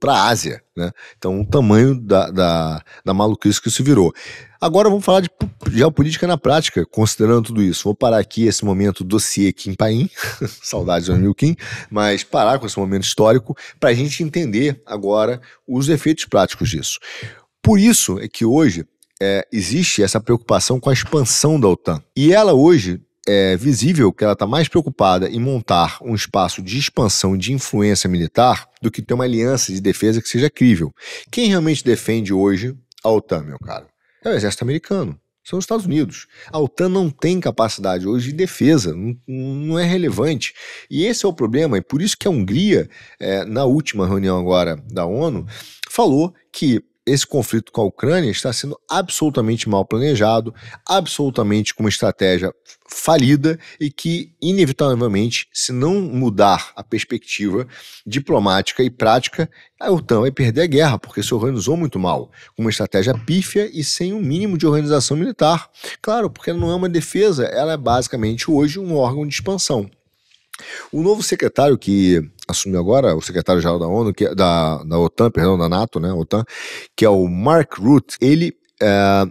para a Ásia. Né? Então, o tamanho da, da, da maluquice que isso virou. Agora vamos falar de geopolítica na prática, considerando tudo isso. Vou parar aqui esse momento dossiê Kim Paim, saudades do Anil Kim, mas parar com esse momento histórico para a gente entender agora os efeitos práticos disso. Por isso é que hoje é, existe essa preocupação com a expansão da OTAN. E ela hoje é visível que ela está mais preocupada em montar um espaço de expansão de influência militar do que ter uma aliança de defesa que seja crível. Quem realmente defende hoje a OTAN, meu caro? É o exército americano. São os Estados Unidos. A OTAN não tem capacidade hoje de defesa, não, não é relevante. E esse é o problema, e por isso que a Hungria, é, na última reunião agora da ONU, falou que esse conflito com a Ucrânia está sendo absolutamente mal planejado, absolutamente com uma estratégia falida e que, inevitavelmente, se não mudar a perspectiva diplomática e prática, a OTAN vai perder a guerra, porque se organizou muito mal, com uma estratégia pífia e sem um mínimo de organização militar. Claro, porque não é uma defesa, ela é basicamente hoje um órgão de expansão. O novo secretário que assumiu agora, o secretário-geral da ONU, que, é da, da OTAN, perdão, da NATO, né, OTAN, que é o Mark Rutte, ele é,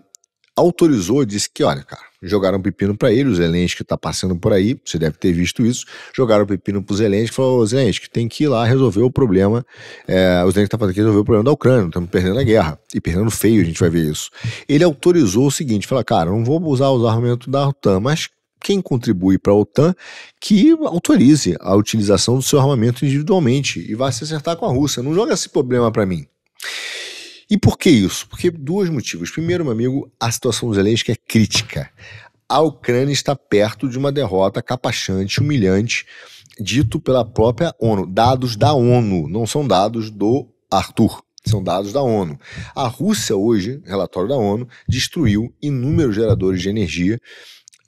autorizou, disse que, olha, cara, jogaram pepino para ele, o Zelensky que tá passando por aí, você deve ter visto isso, jogaram pepino para pepino pro Zelensky e falou, Zelensky, tem que ir lá resolver o problema, é, o Zelensky tá fazendo aqui resolver o problema da Ucrânia, estamos perdendo a guerra, e perdendo feio, a gente vai ver isso. Ele autorizou o seguinte, falou, cara, não vou usar os armamentos da OTAN, mas quem contribui para a OTAN que autorize a utilização do seu armamento individualmente e vá se acertar com a Rússia. Não joga esse problema para mim. E por que isso? Porque dois motivos. Primeiro, meu amigo, a situação do Zelensky é crítica. A Ucrânia está perto de uma derrota capachante, humilhante, dito pela própria ONU. Dados da ONU, não são dados do Arthur. São dados da ONU. A Rússia, hoje, relatório da ONU, destruiu inúmeros geradores de energia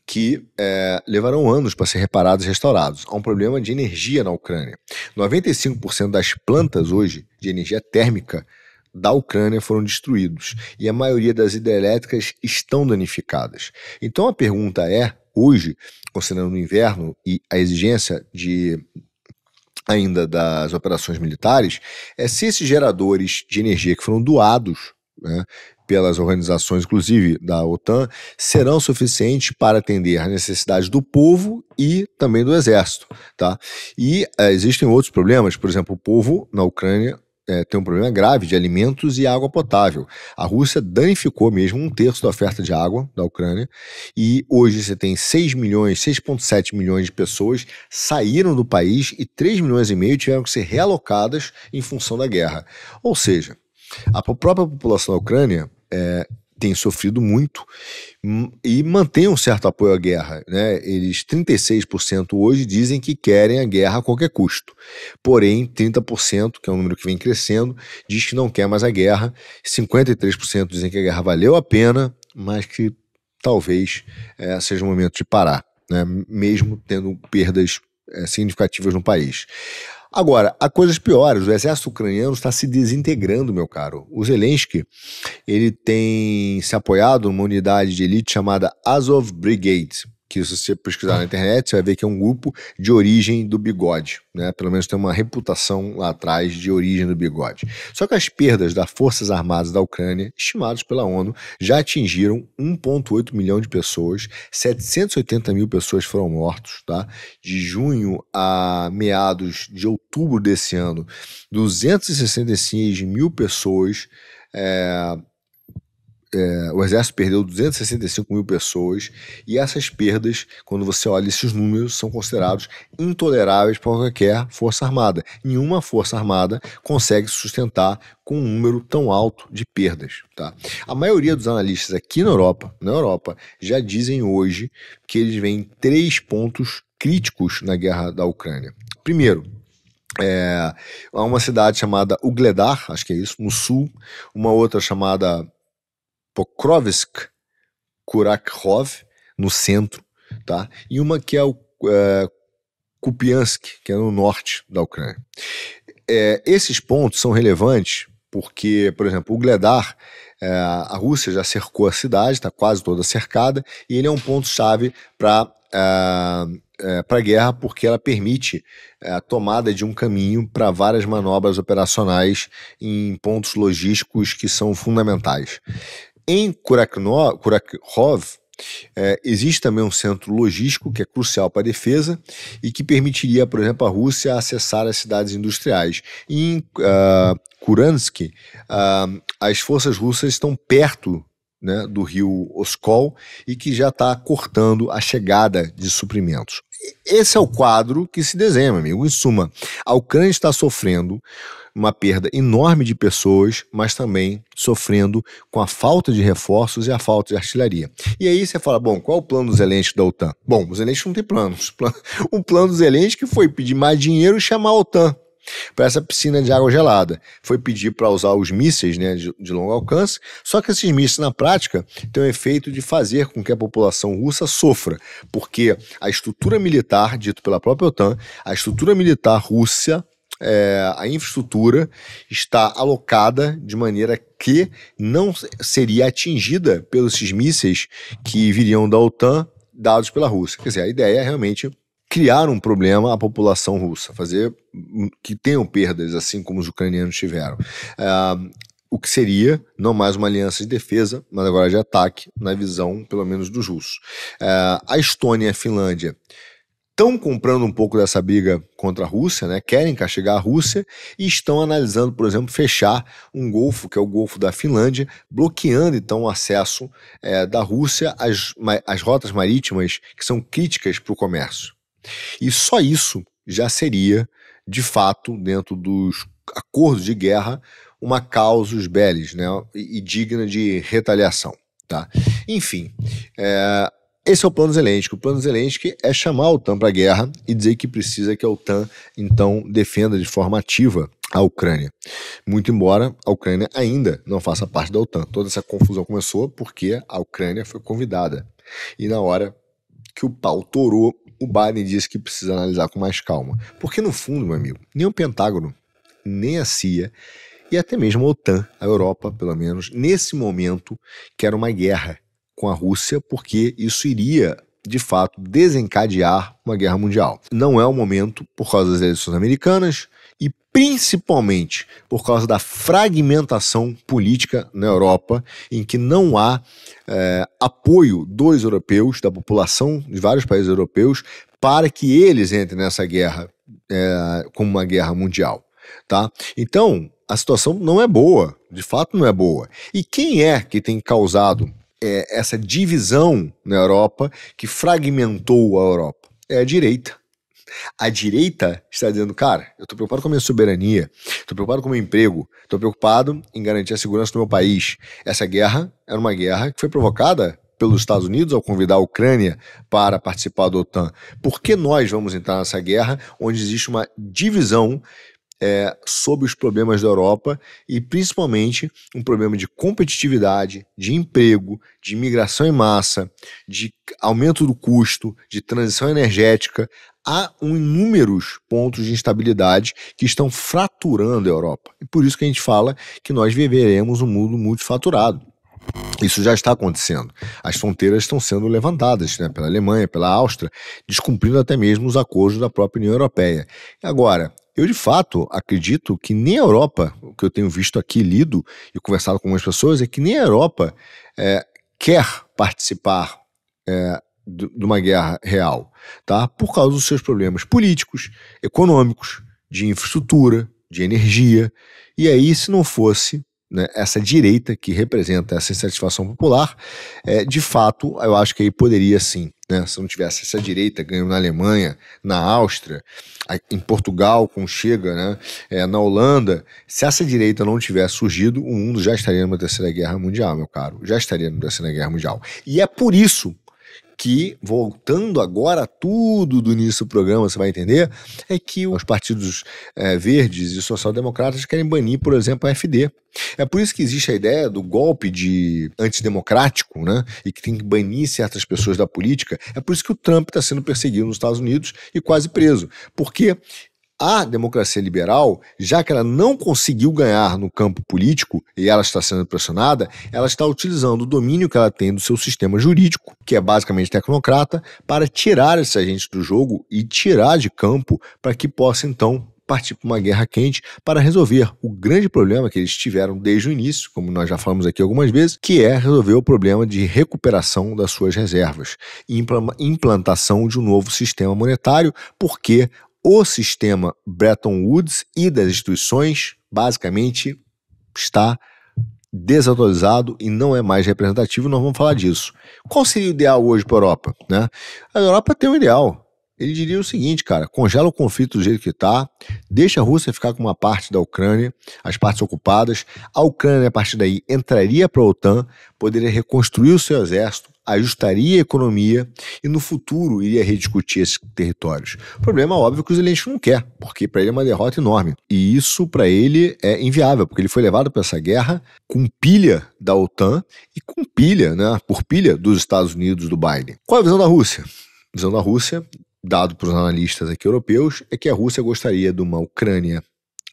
que é, levarão anos para ser reparados e restaurados. Há um problema de energia na Ucrânia. 95% das plantas hoje de energia térmica da Ucrânia foram destruídos e a maioria das hidrelétricas estão danificadas. Então a pergunta é, hoje, considerando o inverno e a exigência de ainda das operações militares, é se esses geradores de energia que foram doados né, pelas organizações, inclusive da OTAN, serão suficientes para atender a necessidade do povo e também do exército. Tá? E é, existem outros problemas, por exemplo, o povo na Ucrânia é, tem um problema grave de alimentos e água potável. A Rússia danificou mesmo um terço da oferta de água da Ucrânia e hoje você tem 6 milhões, 6,7 milhões de pessoas saíram do país e 3 milhões e meio tiveram que ser realocadas em função da guerra. Ou seja, a própria população da Ucrânia é, tem sofrido muito e mantém um certo apoio à guerra. Né? Eles, 36% hoje, dizem que querem a guerra a qualquer custo. Porém, 30%, que é um número que vem crescendo, diz que não quer mais a guerra. 53% dizem que a guerra valeu a pena, mas que talvez é, seja o momento de parar, né? mesmo tendo perdas é, significativas no país. Agora, há coisas piores. O exército ucraniano está se desintegrando, meu caro. O Zelensky, ele tem se apoiado numa unidade de elite chamada Azov Brigade que se você pesquisar na internet, você vai ver que é um grupo de origem do bigode, né? Pelo menos tem uma reputação lá atrás de origem do bigode. Só que as perdas das Forças Armadas da Ucrânia, estimadas pela ONU, já atingiram 1,8 milhão de pessoas, 780 mil pessoas foram mortas, tá? De junho a meados de outubro desse ano, 266 mil pessoas. É, é, o exército perdeu 265 mil pessoas e essas perdas, quando você olha esses números, são considerados intoleráveis para qualquer força armada. Nenhuma força armada consegue sustentar com um número tão alto de perdas. Tá? A maioria dos analistas aqui na Europa, na Europa, já dizem hoje que eles veem três pontos críticos na guerra da Ucrânia. Primeiro, é, há uma cidade chamada Ugledar, acho que é isso, no sul, uma outra chamada Pokrovsk Kurakhov, no centro, tá? E uma que é o é, Kupiansk, que é no norte da Ucrânia. É, esses pontos são relevantes porque, por exemplo, o Gledar, é, a Rússia já cercou a cidade, está quase toda cercada, e ele é um ponto-chave para é, é para a guerra porque ela permite é, a tomada de um caminho para várias manobras operacionais em pontos logísticos que são fundamentais. Em Kurakhov, é, existe também um centro logístico que é crucial para a defesa e que permitiria, por exemplo, à Rússia acessar as cidades industriais. Em uh, Kuransk, uh, as forças russas estão perto né, do rio Oskol e que já está cortando a chegada de suprimentos. Esse é o quadro que se desenha, meu amigo. Em suma, a Ucrânia está sofrendo uma perda enorme de pessoas, mas também sofrendo com a falta de reforços e a falta de artilharia. E aí você fala, bom, qual é o plano dos Zelensky da OTAN? Bom, os Zelensky não tem planos. O plano dos Zelensky foi pedir mais dinheiro e chamar a OTAN para essa piscina de água gelada. Foi pedir para usar os mísseis né, de, de, longo alcance, só que esses mísseis, na prática, têm o efeito de fazer com que a população russa sofra, porque a estrutura militar, dito pela própria OTAN, a estrutura militar russa é, a infraestrutura está alocada de maneira que não seria atingida pelos esses mísseis que viriam da OTAN dados pela Rússia. Quer dizer, a ideia é realmente criar um problema à população russa, fazer que tenham perdas, assim como os ucranianos tiveram. É, o que seria não mais uma aliança de defesa, mas agora de ataque, na visão, pelo menos, dos russos. É, a Estônia e a Finlândia estão comprando um pouco dessa briga contra a Rússia, né? querem castigar a Rússia e estão analisando, por exemplo, fechar um golfo, que é o Golfo da Finlândia, bloqueando então o acesso é, da Rússia às, às rotas marítimas que são críticas para o comércio. E só isso já seria, de fato, dentro dos acordos de guerra, uma causa belli, né? e, e digna de retaliação. Tá? Enfim, é, esse é o plano Zelensky. O plano Zelensky é chamar a OTAN para a guerra e dizer que precisa que a OTAN, então, defenda de forma ativa a Ucrânia. Muito embora a Ucrânia ainda não faça parte da OTAN. Toda essa confusão começou porque a Ucrânia foi convidada. E na hora que o pau torou, o Biden disse que precisa analisar com mais calma. Porque, no fundo, meu amigo, nem o Pentágono, nem a CIA e até mesmo a OTAN, a Europa, pelo menos, nesse momento, quer uma guerra com a Rússia, porque isso iria de fato desencadear uma guerra mundial. Não é o momento por causa das eleições americanas e principalmente por causa da fragmentação política na Europa, em que não há é, apoio dos europeus, da população de vários países europeus, para que eles entrem nessa guerra é, como uma guerra mundial. Tá? Então, a situação não é boa, de fato não é boa. E quem é que tem causado é essa divisão na Europa que fragmentou a Europa. É a direita. A direita está dizendo, cara, eu estou preocupado com a minha soberania, estou preocupado com o meu emprego, estou preocupado em garantir a segurança do meu país. Essa guerra era uma guerra que foi provocada pelos Estados Unidos ao convidar a Ucrânia para participar da OTAN. Por que nós vamos entrar nessa guerra onde existe uma divisão é, sobre os problemas da Europa e principalmente um problema de competitividade, de emprego, de imigração em massa, de aumento do custo, de transição energética. Há inúmeros pontos de instabilidade que estão fraturando a Europa. E por isso que a gente fala que nós viveremos um mundo multifaturado. Isso já está acontecendo. As fronteiras estão sendo levantadas né, pela Alemanha, pela Áustria, descumprindo até mesmo os acordos da própria União Europeia. Agora, eu, de fato, acredito que nem a Europa, o que eu tenho visto aqui, lido e conversado com algumas pessoas, é que nem a Europa é, quer participar é, de uma guerra real, tá? Por causa dos seus problemas políticos, econômicos, de infraestrutura, de energia. E aí, se não fosse né, essa direita que representa essa insatisfação popular, é, de fato, eu acho que aí poderia sim. Né, se não tivesse essa direita ganhando na Alemanha, na Áustria, em Portugal, com Chega, né, é, na Holanda, se essa direita não tivesse surgido, o mundo já estaria numa terceira guerra mundial, meu caro. Já estaria numa terceira guerra mundial. E é por isso que, voltando agora a tudo do início do programa, você vai entender, é que os partidos é, verdes e social-democratas querem banir, por exemplo, a FD. É por isso que existe a ideia do golpe de antidemocrático, né? E que tem que banir certas pessoas da política. É por isso que o Trump está sendo perseguido nos Estados Unidos e quase preso. Porque a democracia liberal, já que ela não conseguiu ganhar no campo político e ela está sendo pressionada, ela está utilizando o domínio que ela tem do seu sistema jurídico, que é basicamente tecnocrata, para tirar esses agentes do jogo e tirar de campo para que possa então partir para uma guerra quente para resolver o grande problema que eles tiveram desde o início, como nós já falamos aqui algumas vezes, que é resolver o problema de recuperação das suas reservas e implantação de um novo sistema monetário, porque o sistema Bretton Woods e das instituições basicamente está desatualizado e não é mais representativo, nós vamos falar disso. Qual seria o ideal hoje para a Europa? Né? A Europa tem um ideal. Ele diria o seguinte, cara, congela o conflito do jeito que está, deixa a Rússia ficar com uma parte da Ucrânia, as partes ocupadas, a Ucrânia a partir daí entraria para a OTAN, poderia reconstruir o seu exército, ajustaria a economia e no futuro iria rediscutir esses territórios. O problema óbvio que o Zelensky não quer, porque para ele é uma derrota enorme. E isso para ele é inviável, porque ele foi levado para essa guerra com pilha da OTAN e com pilha, né, por pilha dos Estados Unidos do Biden. Qual é a visão da Rússia? A visão da Rússia, dado por analistas aqui europeus, é que a Rússia gostaria de uma Ucrânia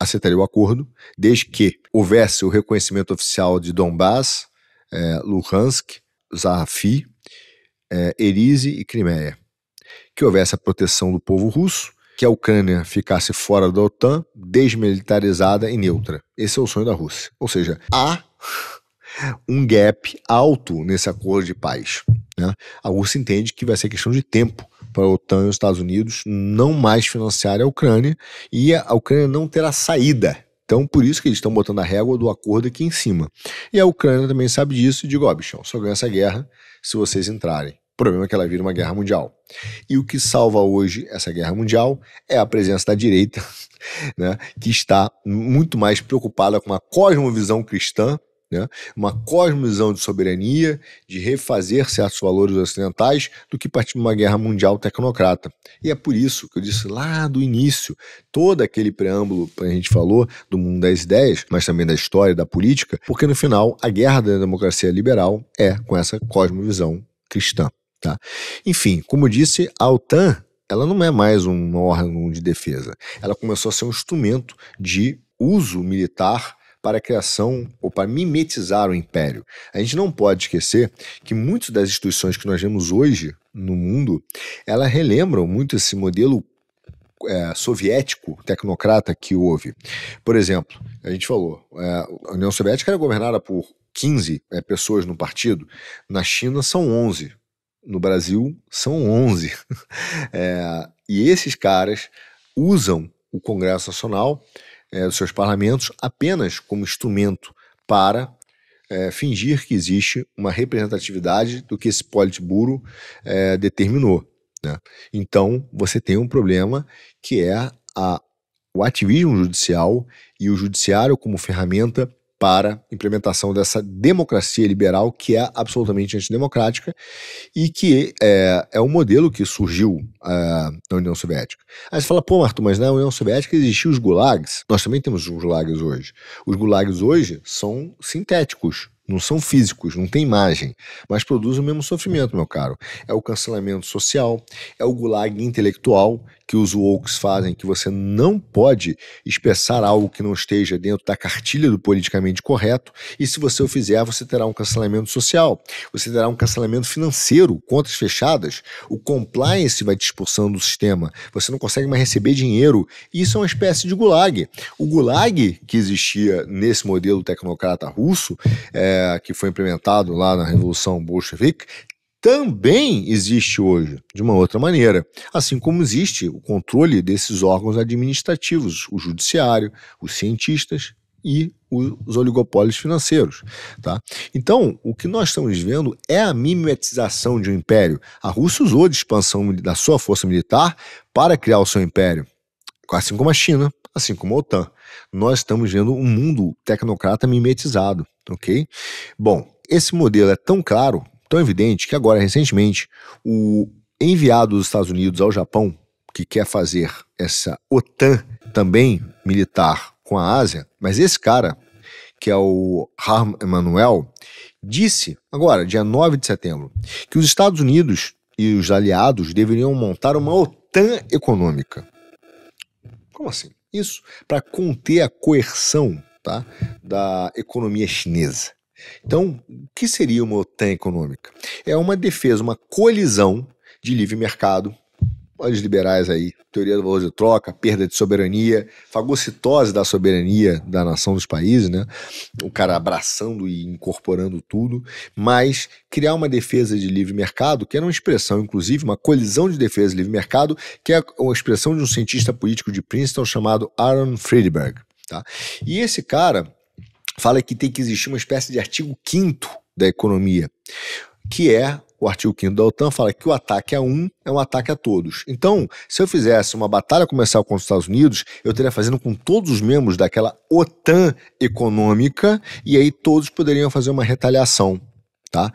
aceitaria o acordo, desde que houvesse o reconhecimento oficial de Donbass, é, Luhansk, Zahafi, é, eh, Erize e Crimeia. Que houvesse a proteção do povo russo, que a Ucrânia ficasse fora da OTAN, desmilitarizada e neutra. Esse é o sonho da Rússia. Ou seja, há um gap alto nesse acordo de paz. Né? A Rússia entende que vai ser questão de tempo para a OTAN e os Estados Unidos não mais financiarem a Ucrânia e a Ucrânia não terá saída então, por isso que eles estão botando a régua do acordo aqui em cima. E a Ucrânia também sabe disso e diz: ó, bichão, só ganha essa guerra se vocês entrarem. O problema é que ela vira uma guerra mundial. E o que salva hoje essa guerra mundial é a presença da direita, né, que está muito mais preocupada com a cosmovisão cristã né? Uma cosmovisão de soberania, de refazer certos valores ocidentais, do que partir de uma guerra mundial tecnocrata. E é por isso que eu disse lá do início, todo aquele preâmbulo que a gente falou do mundo das ideias, mas também da história, da política, porque no final a guerra da democracia liberal é com essa cosmovisão cristã. Tá? Enfim, como eu disse, a OTAN ela não é mais um órgão de defesa. Ela começou a ser um instrumento de uso militar para a criação ou para mimetizar o império. A gente não pode esquecer que muitas das instituições que nós vemos hoje no mundo, elas relembram muito esse modelo é, soviético tecnocrata que houve. Por exemplo, a gente falou, é, a União Soviética era governada por 15 é, pessoas no partido, na China são 11, no Brasil são 11. É, e esses caras usam o Congresso Nacional é, dos seus parlamentos apenas como instrumento para é, fingir que existe uma representatividade do que esse Politburo é, determinou. Né? Então, você tem um problema que é a, o ativismo judicial e o judiciário como ferramenta para implementação dessa democracia liberal que é absolutamente antidemocrática e que é, é um modelo que surgiu é, na União Soviética. Aí você fala, pô, Arthur, mas na União Soviética existiam os gulags. Nós também temos os gulags hoje. Os gulags hoje são sintéticos, não são físicos, não tem imagem, mas produzem o mesmo sofrimento, meu caro. É o cancelamento social, é o gulag intelectual, que os woks fazem, que você não pode expressar algo que não esteja dentro da cartilha do politicamente correto, e se você o fizer, você terá um cancelamento social, você terá um cancelamento financeiro, contas fechadas, o compliance vai te expulsando do sistema, você não consegue mais receber dinheiro, isso é uma espécie de gulag. O gulag que existia nesse modelo tecnocrata russo, é, que foi implementado lá na Revolução Bolchevique, também existe hoje, de uma outra maneira, assim como existe o controle desses órgãos administrativos, o judiciário, os cientistas e os oligopólios financeiros. Tá? Então, o que nós estamos vendo é a mimetização de um império. A Rússia usou de expansão da sua força militar para criar o seu império, assim como a China, assim como a OTAN. Nós estamos vendo um mundo tecnocrata mimetizado, ok? Bom, esse modelo é tão claro tão evidente que agora, recentemente, o enviado dos Estados Unidos ao Japão, que quer fazer essa OTAN também militar com a Ásia, mas esse cara, que é o Harm Emanuel, disse agora, dia 9 de setembro, que os Estados Unidos e os aliados deveriam montar uma OTAN econômica. Como assim? Isso para conter a coerção tá, da economia chinesa. Então, o que seria uma OTAN econômica? É uma defesa, uma colisão de livre mercado, olhos liberais aí, teoria do valor de troca, perda de soberania, fagocitose da soberania da nação dos países, né? O cara abraçando e incorporando tudo, mas criar uma defesa de livre mercado, que era uma expressão, inclusive, uma colisão de defesa de livre mercado, que é uma expressão de um cientista político de Princeton chamado Aaron Friedberg, tá? E esse cara fala que tem que existir uma espécie de artigo 5 da economia, que é o artigo 5 da OTAN fala que o ataque a um é um ataque a todos. Então, se eu fizesse uma batalha comercial com os Estados Unidos, eu teria fazendo com todos os membros daquela OTAN econômica e aí todos poderiam fazer uma retaliação, tá?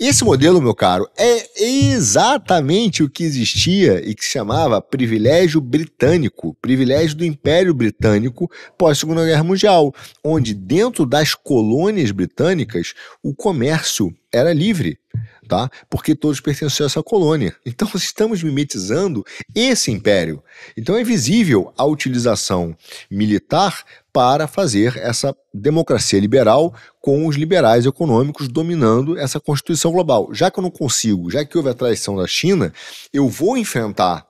Esse modelo, meu caro, é exatamente o que existia e que se chamava privilégio britânico, privilégio do Império Britânico pós-Segunda Guerra Mundial, onde dentro das colônias britânicas o comércio era livre, tá? Porque todos pertenciam a essa colônia. Então estamos mimetizando esse império. Então é visível a utilização militar para fazer essa democracia liberal com os liberais econômicos dominando essa constituição global. Já que eu não consigo, já que houve a traição da China, eu vou enfrentar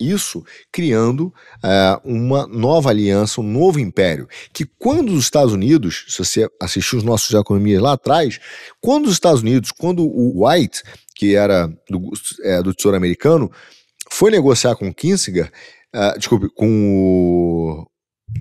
isso criando é, uma nova aliança, um novo império. Que quando os Estados Unidos, se você assistiu os nossos economias lá atrás, quando os Estados Unidos, quando o White, que era do, é, do Tesouro Americano, foi negociar com Kissinger, uh, desculpe, com o,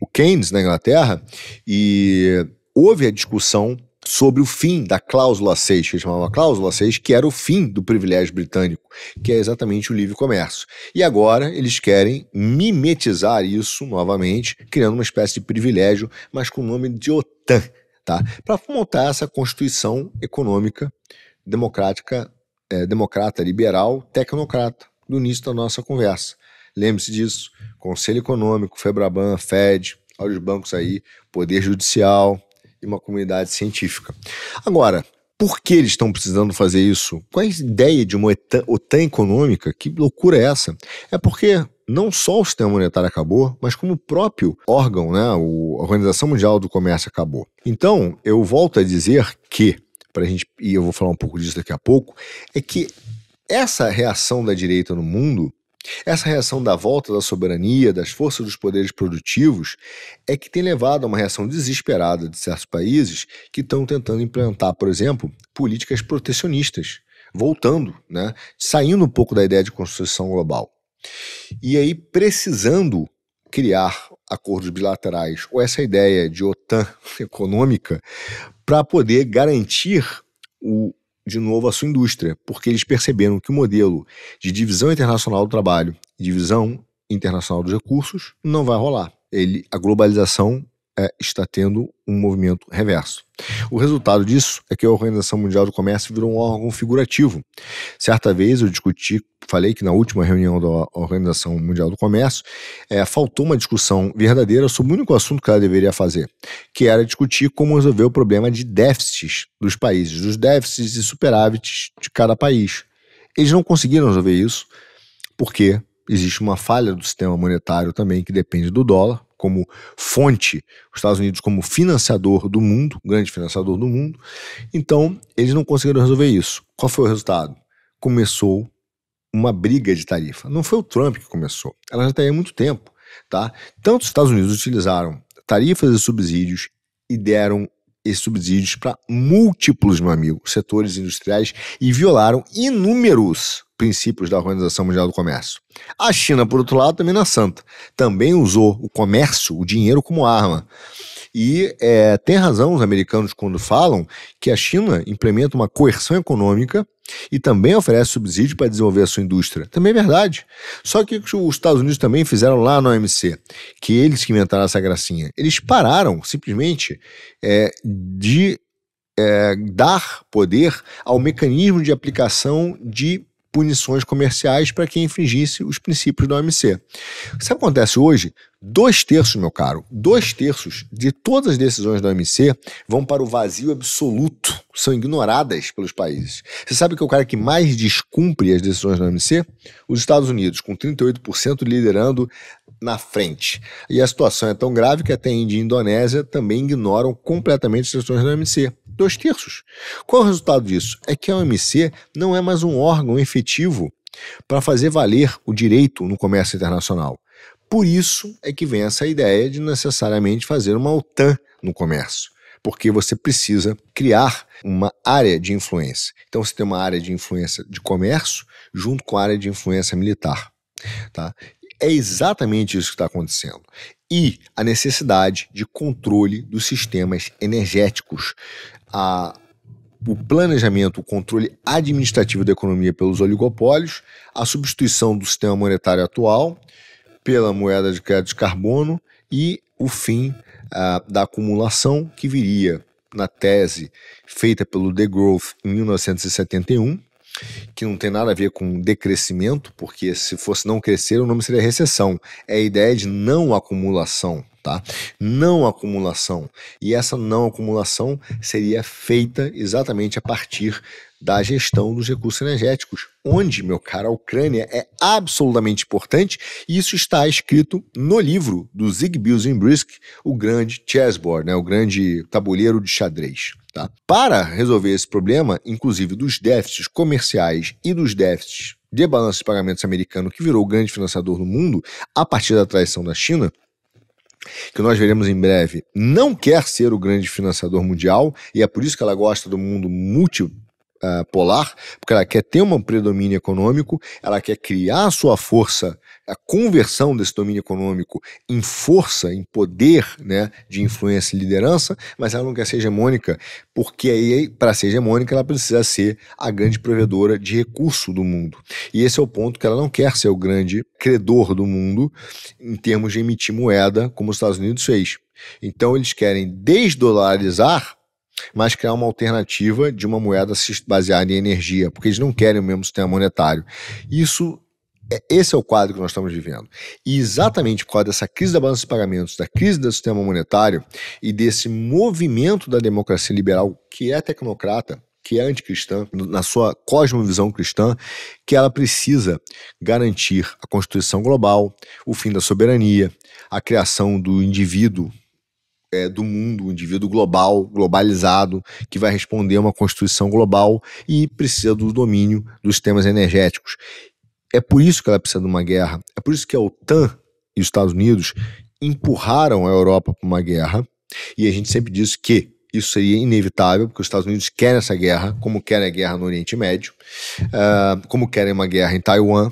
o Keynes na Inglaterra e houve a discussão sobre o fim da cláusula 6, que chamava cláusula 6, que era o fim do privilégio britânico, que é exatamente o livre comércio. E agora eles querem mimetizar isso novamente, criando uma espécie de privilégio, mas com o nome de OTAN, tá? Para montar essa constituição econômica democrática, é, democrata, liberal, tecnocrata, do início da nossa conversa. Lembre-se disso: Conselho Econômico, Febraban, Fed, olha os bancos aí, Poder Judicial e uma comunidade científica. Agora, por que eles estão precisando fazer isso? Qual é a ideia de uma OTAN econômica? Que loucura é essa? É porque não só o sistema monetário acabou, mas como o próprio órgão, né, a Organização Mundial do Comércio acabou. Então, eu volto a dizer que, para a gente, e eu vou falar um pouco disso daqui a pouco, é que essa reação da direita no mundo essa reação da volta da soberania das forças dos poderes produtivos é que tem levado a uma reação desesperada de certos países que estão tentando implantar, por exemplo, políticas protecionistas, voltando, né, saindo um pouco da ideia de construção global. E aí precisando criar acordos bilaterais ou essa ideia de OTAN econômica para poder garantir o de novo a sua indústria, porque eles perceberam que o modelo de divisão internacional do trabalho, divisão internacional dos recursos, não vai rolar. Ele, a globalização é, está tendo um movimento reverso. O resultado disso é que a Organização Mundial do Comércio virou um órgão figurativo. Certa vez eu discuti, falei que na última reunião da Organização Mundial do Comércio é, faltou uma discussão verdadeira sobre o único assunto que ela deveria fazer, que era discutir como resolver o problema de déficits dos países, dos déficits e superávites de cada país. Eles não conseguiram resolver isso porque existe uma falha do sistema monetário também que depende do dólar como fonte, os Estados Unidos como financiador do mundo, grande financiador do mundo. Então, eles não conseguiram resolver isso. Qual foi o resultado? Começou uma briga de tarifa. Não foi o Trump que começou, ela já está aí há muito tempo. Tá? Tanto os Estados Unidos utilizaram tarifas e subsídios e deram esses subsídios para múltiplos, meu amigo, setores industriais e violaram inúmeros princípios da Organização Mundial do Comércio. A China, por outro lado, também é santa. Também usou o comércio, o dinheiro, como arma. E é, tem razão os americanos quando falam que a China implementa uma coerção econômica e também oferece subsídio para desenvolver a sua indústria. Também é verdade. Só que os Estados Unidos também fizeram lá na OMC, que eles que inventaram essa gracinha. Eles pararam simplesmente é, de é, dar poder ao mecanismo de aplicação de punições comerciais para quem infringisse os princípios da OMC. Isso acontece hoje? Dois terços, meu caro, dois terços de todas as decisões da OMC vão para o vazio absoluto, são ignoradas pelos países. Você sabe que é o cara que mais descumpre as decisões da OMC? Os Estados Unidos, com 38% liderando na frente. E a situação é tão grave que até a Índia e a Indonésia também ignoram completamente as decisões da OMC dois terços. Qual é o resultado disso? É que a OMC não é mais um órgão efetivo para fazer valer o direito no comércio internacional. Por isso é que vem essa ideia de necessariamente fazer uma OTAN no comércio, porque você precisa criar uma área de influência. Então você tem uma área de influência de comércio junto com a área de influência militar. Tá? É exatamente isso que está acontecendo. E a necessidade de controle dos sistemas energéticos a, o planejamento, o controle administrativo da economia pelos oligopólios, a substituição do sistema monetário atual pela moeda de crédito de carbono e o fim da acumulação que viria na tese feita pelo The Growth em 1971, que não tem nada a ver com decrescimento, porque se fosse não crescer, o nome seria recessão. É a ideia de não acumulação tá? Não acumulação. E essa não acumulação seria feita exatamente a partir da gestão dos recursos energéticos, onde, meu caro, a Ucrânia é absolutamente importante e isso está escrito no livro do Zig Brisk, o grande chessboard, né, o grande tabuleiro de xadrez. Tá? Para resolver esse problema, inclusive dos déficits comerciais e dos déficits de balanço de pagamentos americano, que virou o grande financiador do mundo a partir da traição da China, que nós veremos em breve, não quer ser o grande financiador mundial, e é por isso que ela gosta do mundo multi, ah, polar, porque ela quer ter um predomínio econômico, ela quer criar a sua força a conversão desse domínio econômico em força, em poder né, de uhum. influência e liderança, mas ela não quer ser hegemônica, porque aí, para ser hegemônica, ela precisa ser a grande provedora de recurso do mundo. E esse é o ponto que ela não quer ser o grande credor do mundo em termos de emitir moeda, como os Estados Unidos fez. Então eles querem desdolarizar mas criar uma alternativa de uma moeda baseada em energia, porque eles não querem o mesmo sistema monetário. Isso é, esse é o quadro que nós estamos vivendo. E exatamente por causa dessa crise da balança de pagamentos, da crise do sistema monetário e desse movimento da democracia liberal, que é tecnocrata, que é anticristã, na sua cosmovisão cristã, que ela precisa garantir a Constituição Global, o fim da soberania, a criação do indivíduo é, do mundo, um indivíduo global, globalizado, que vai responder a uma constituição global e precisa do domínio dos temas energéticos. É por isso que ela precisa de uma guerra. É por isso que a OTAN e os Estados Unidos empurraram a Europa para uma guerra. E a gente sempre disse que isso seria inevitável, porque os Estados Unidos querem essa guerra, como querem a guerra no Oriente Médio, uh, como querem uma guerra em Taiwan,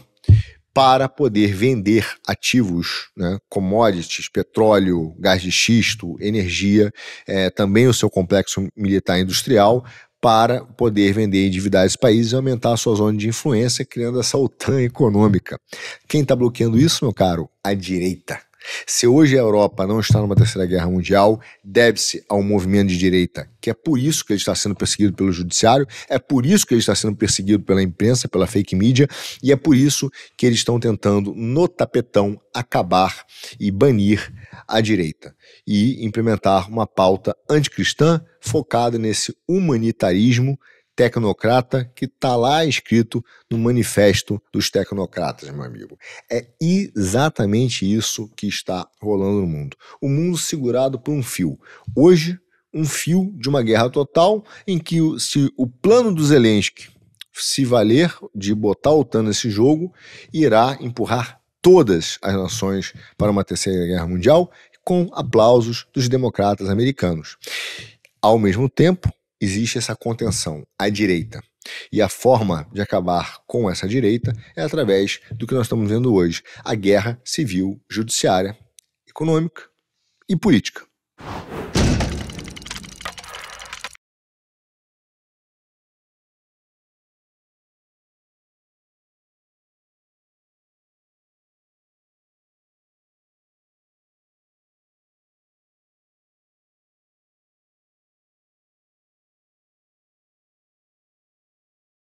para poder vender ativos, né, commodities, petróleo, gás de xisto, energia, eh, também o seu complexo militar industrial para poder vender endividar esses países e aumentar a sua zona de influência, criando essa OTAN econômica. Quem está bloqueando isso, meu caro? A direita. Se hoje a Europa não está numa terceira guerra mundial, deve-se ao movimento de direita, que é por isso que ele está sendo perseguido pelo judiciário, é por isso que ele está sendo perseguido pela imprensa, pela fake media, e é por isso que eles estão tentando, no tapetão, acabar e banir à direita e implementar uma pauta anticristã focada nesse humanitarismo tecnocrata que está lá escrito no manifesto dos tecnocratas, meu amigo. É exatamente isso que está rolando no mundo. O mundo segurado por um fio. Hoje, um fio de uma guerra total em que se o plano do Zelensky se valer de botar o OTAN nesse jogo, irá empurrar todas as nações para uma terceira guerra mundial, com aplausos dos democratas americanos. Ao mesmo tempo, existe essa contenção à direita. E a forma de acabar com essa direita é através do que nós estamos vendo hoje: a guerra civil, judiciária, econômica e política.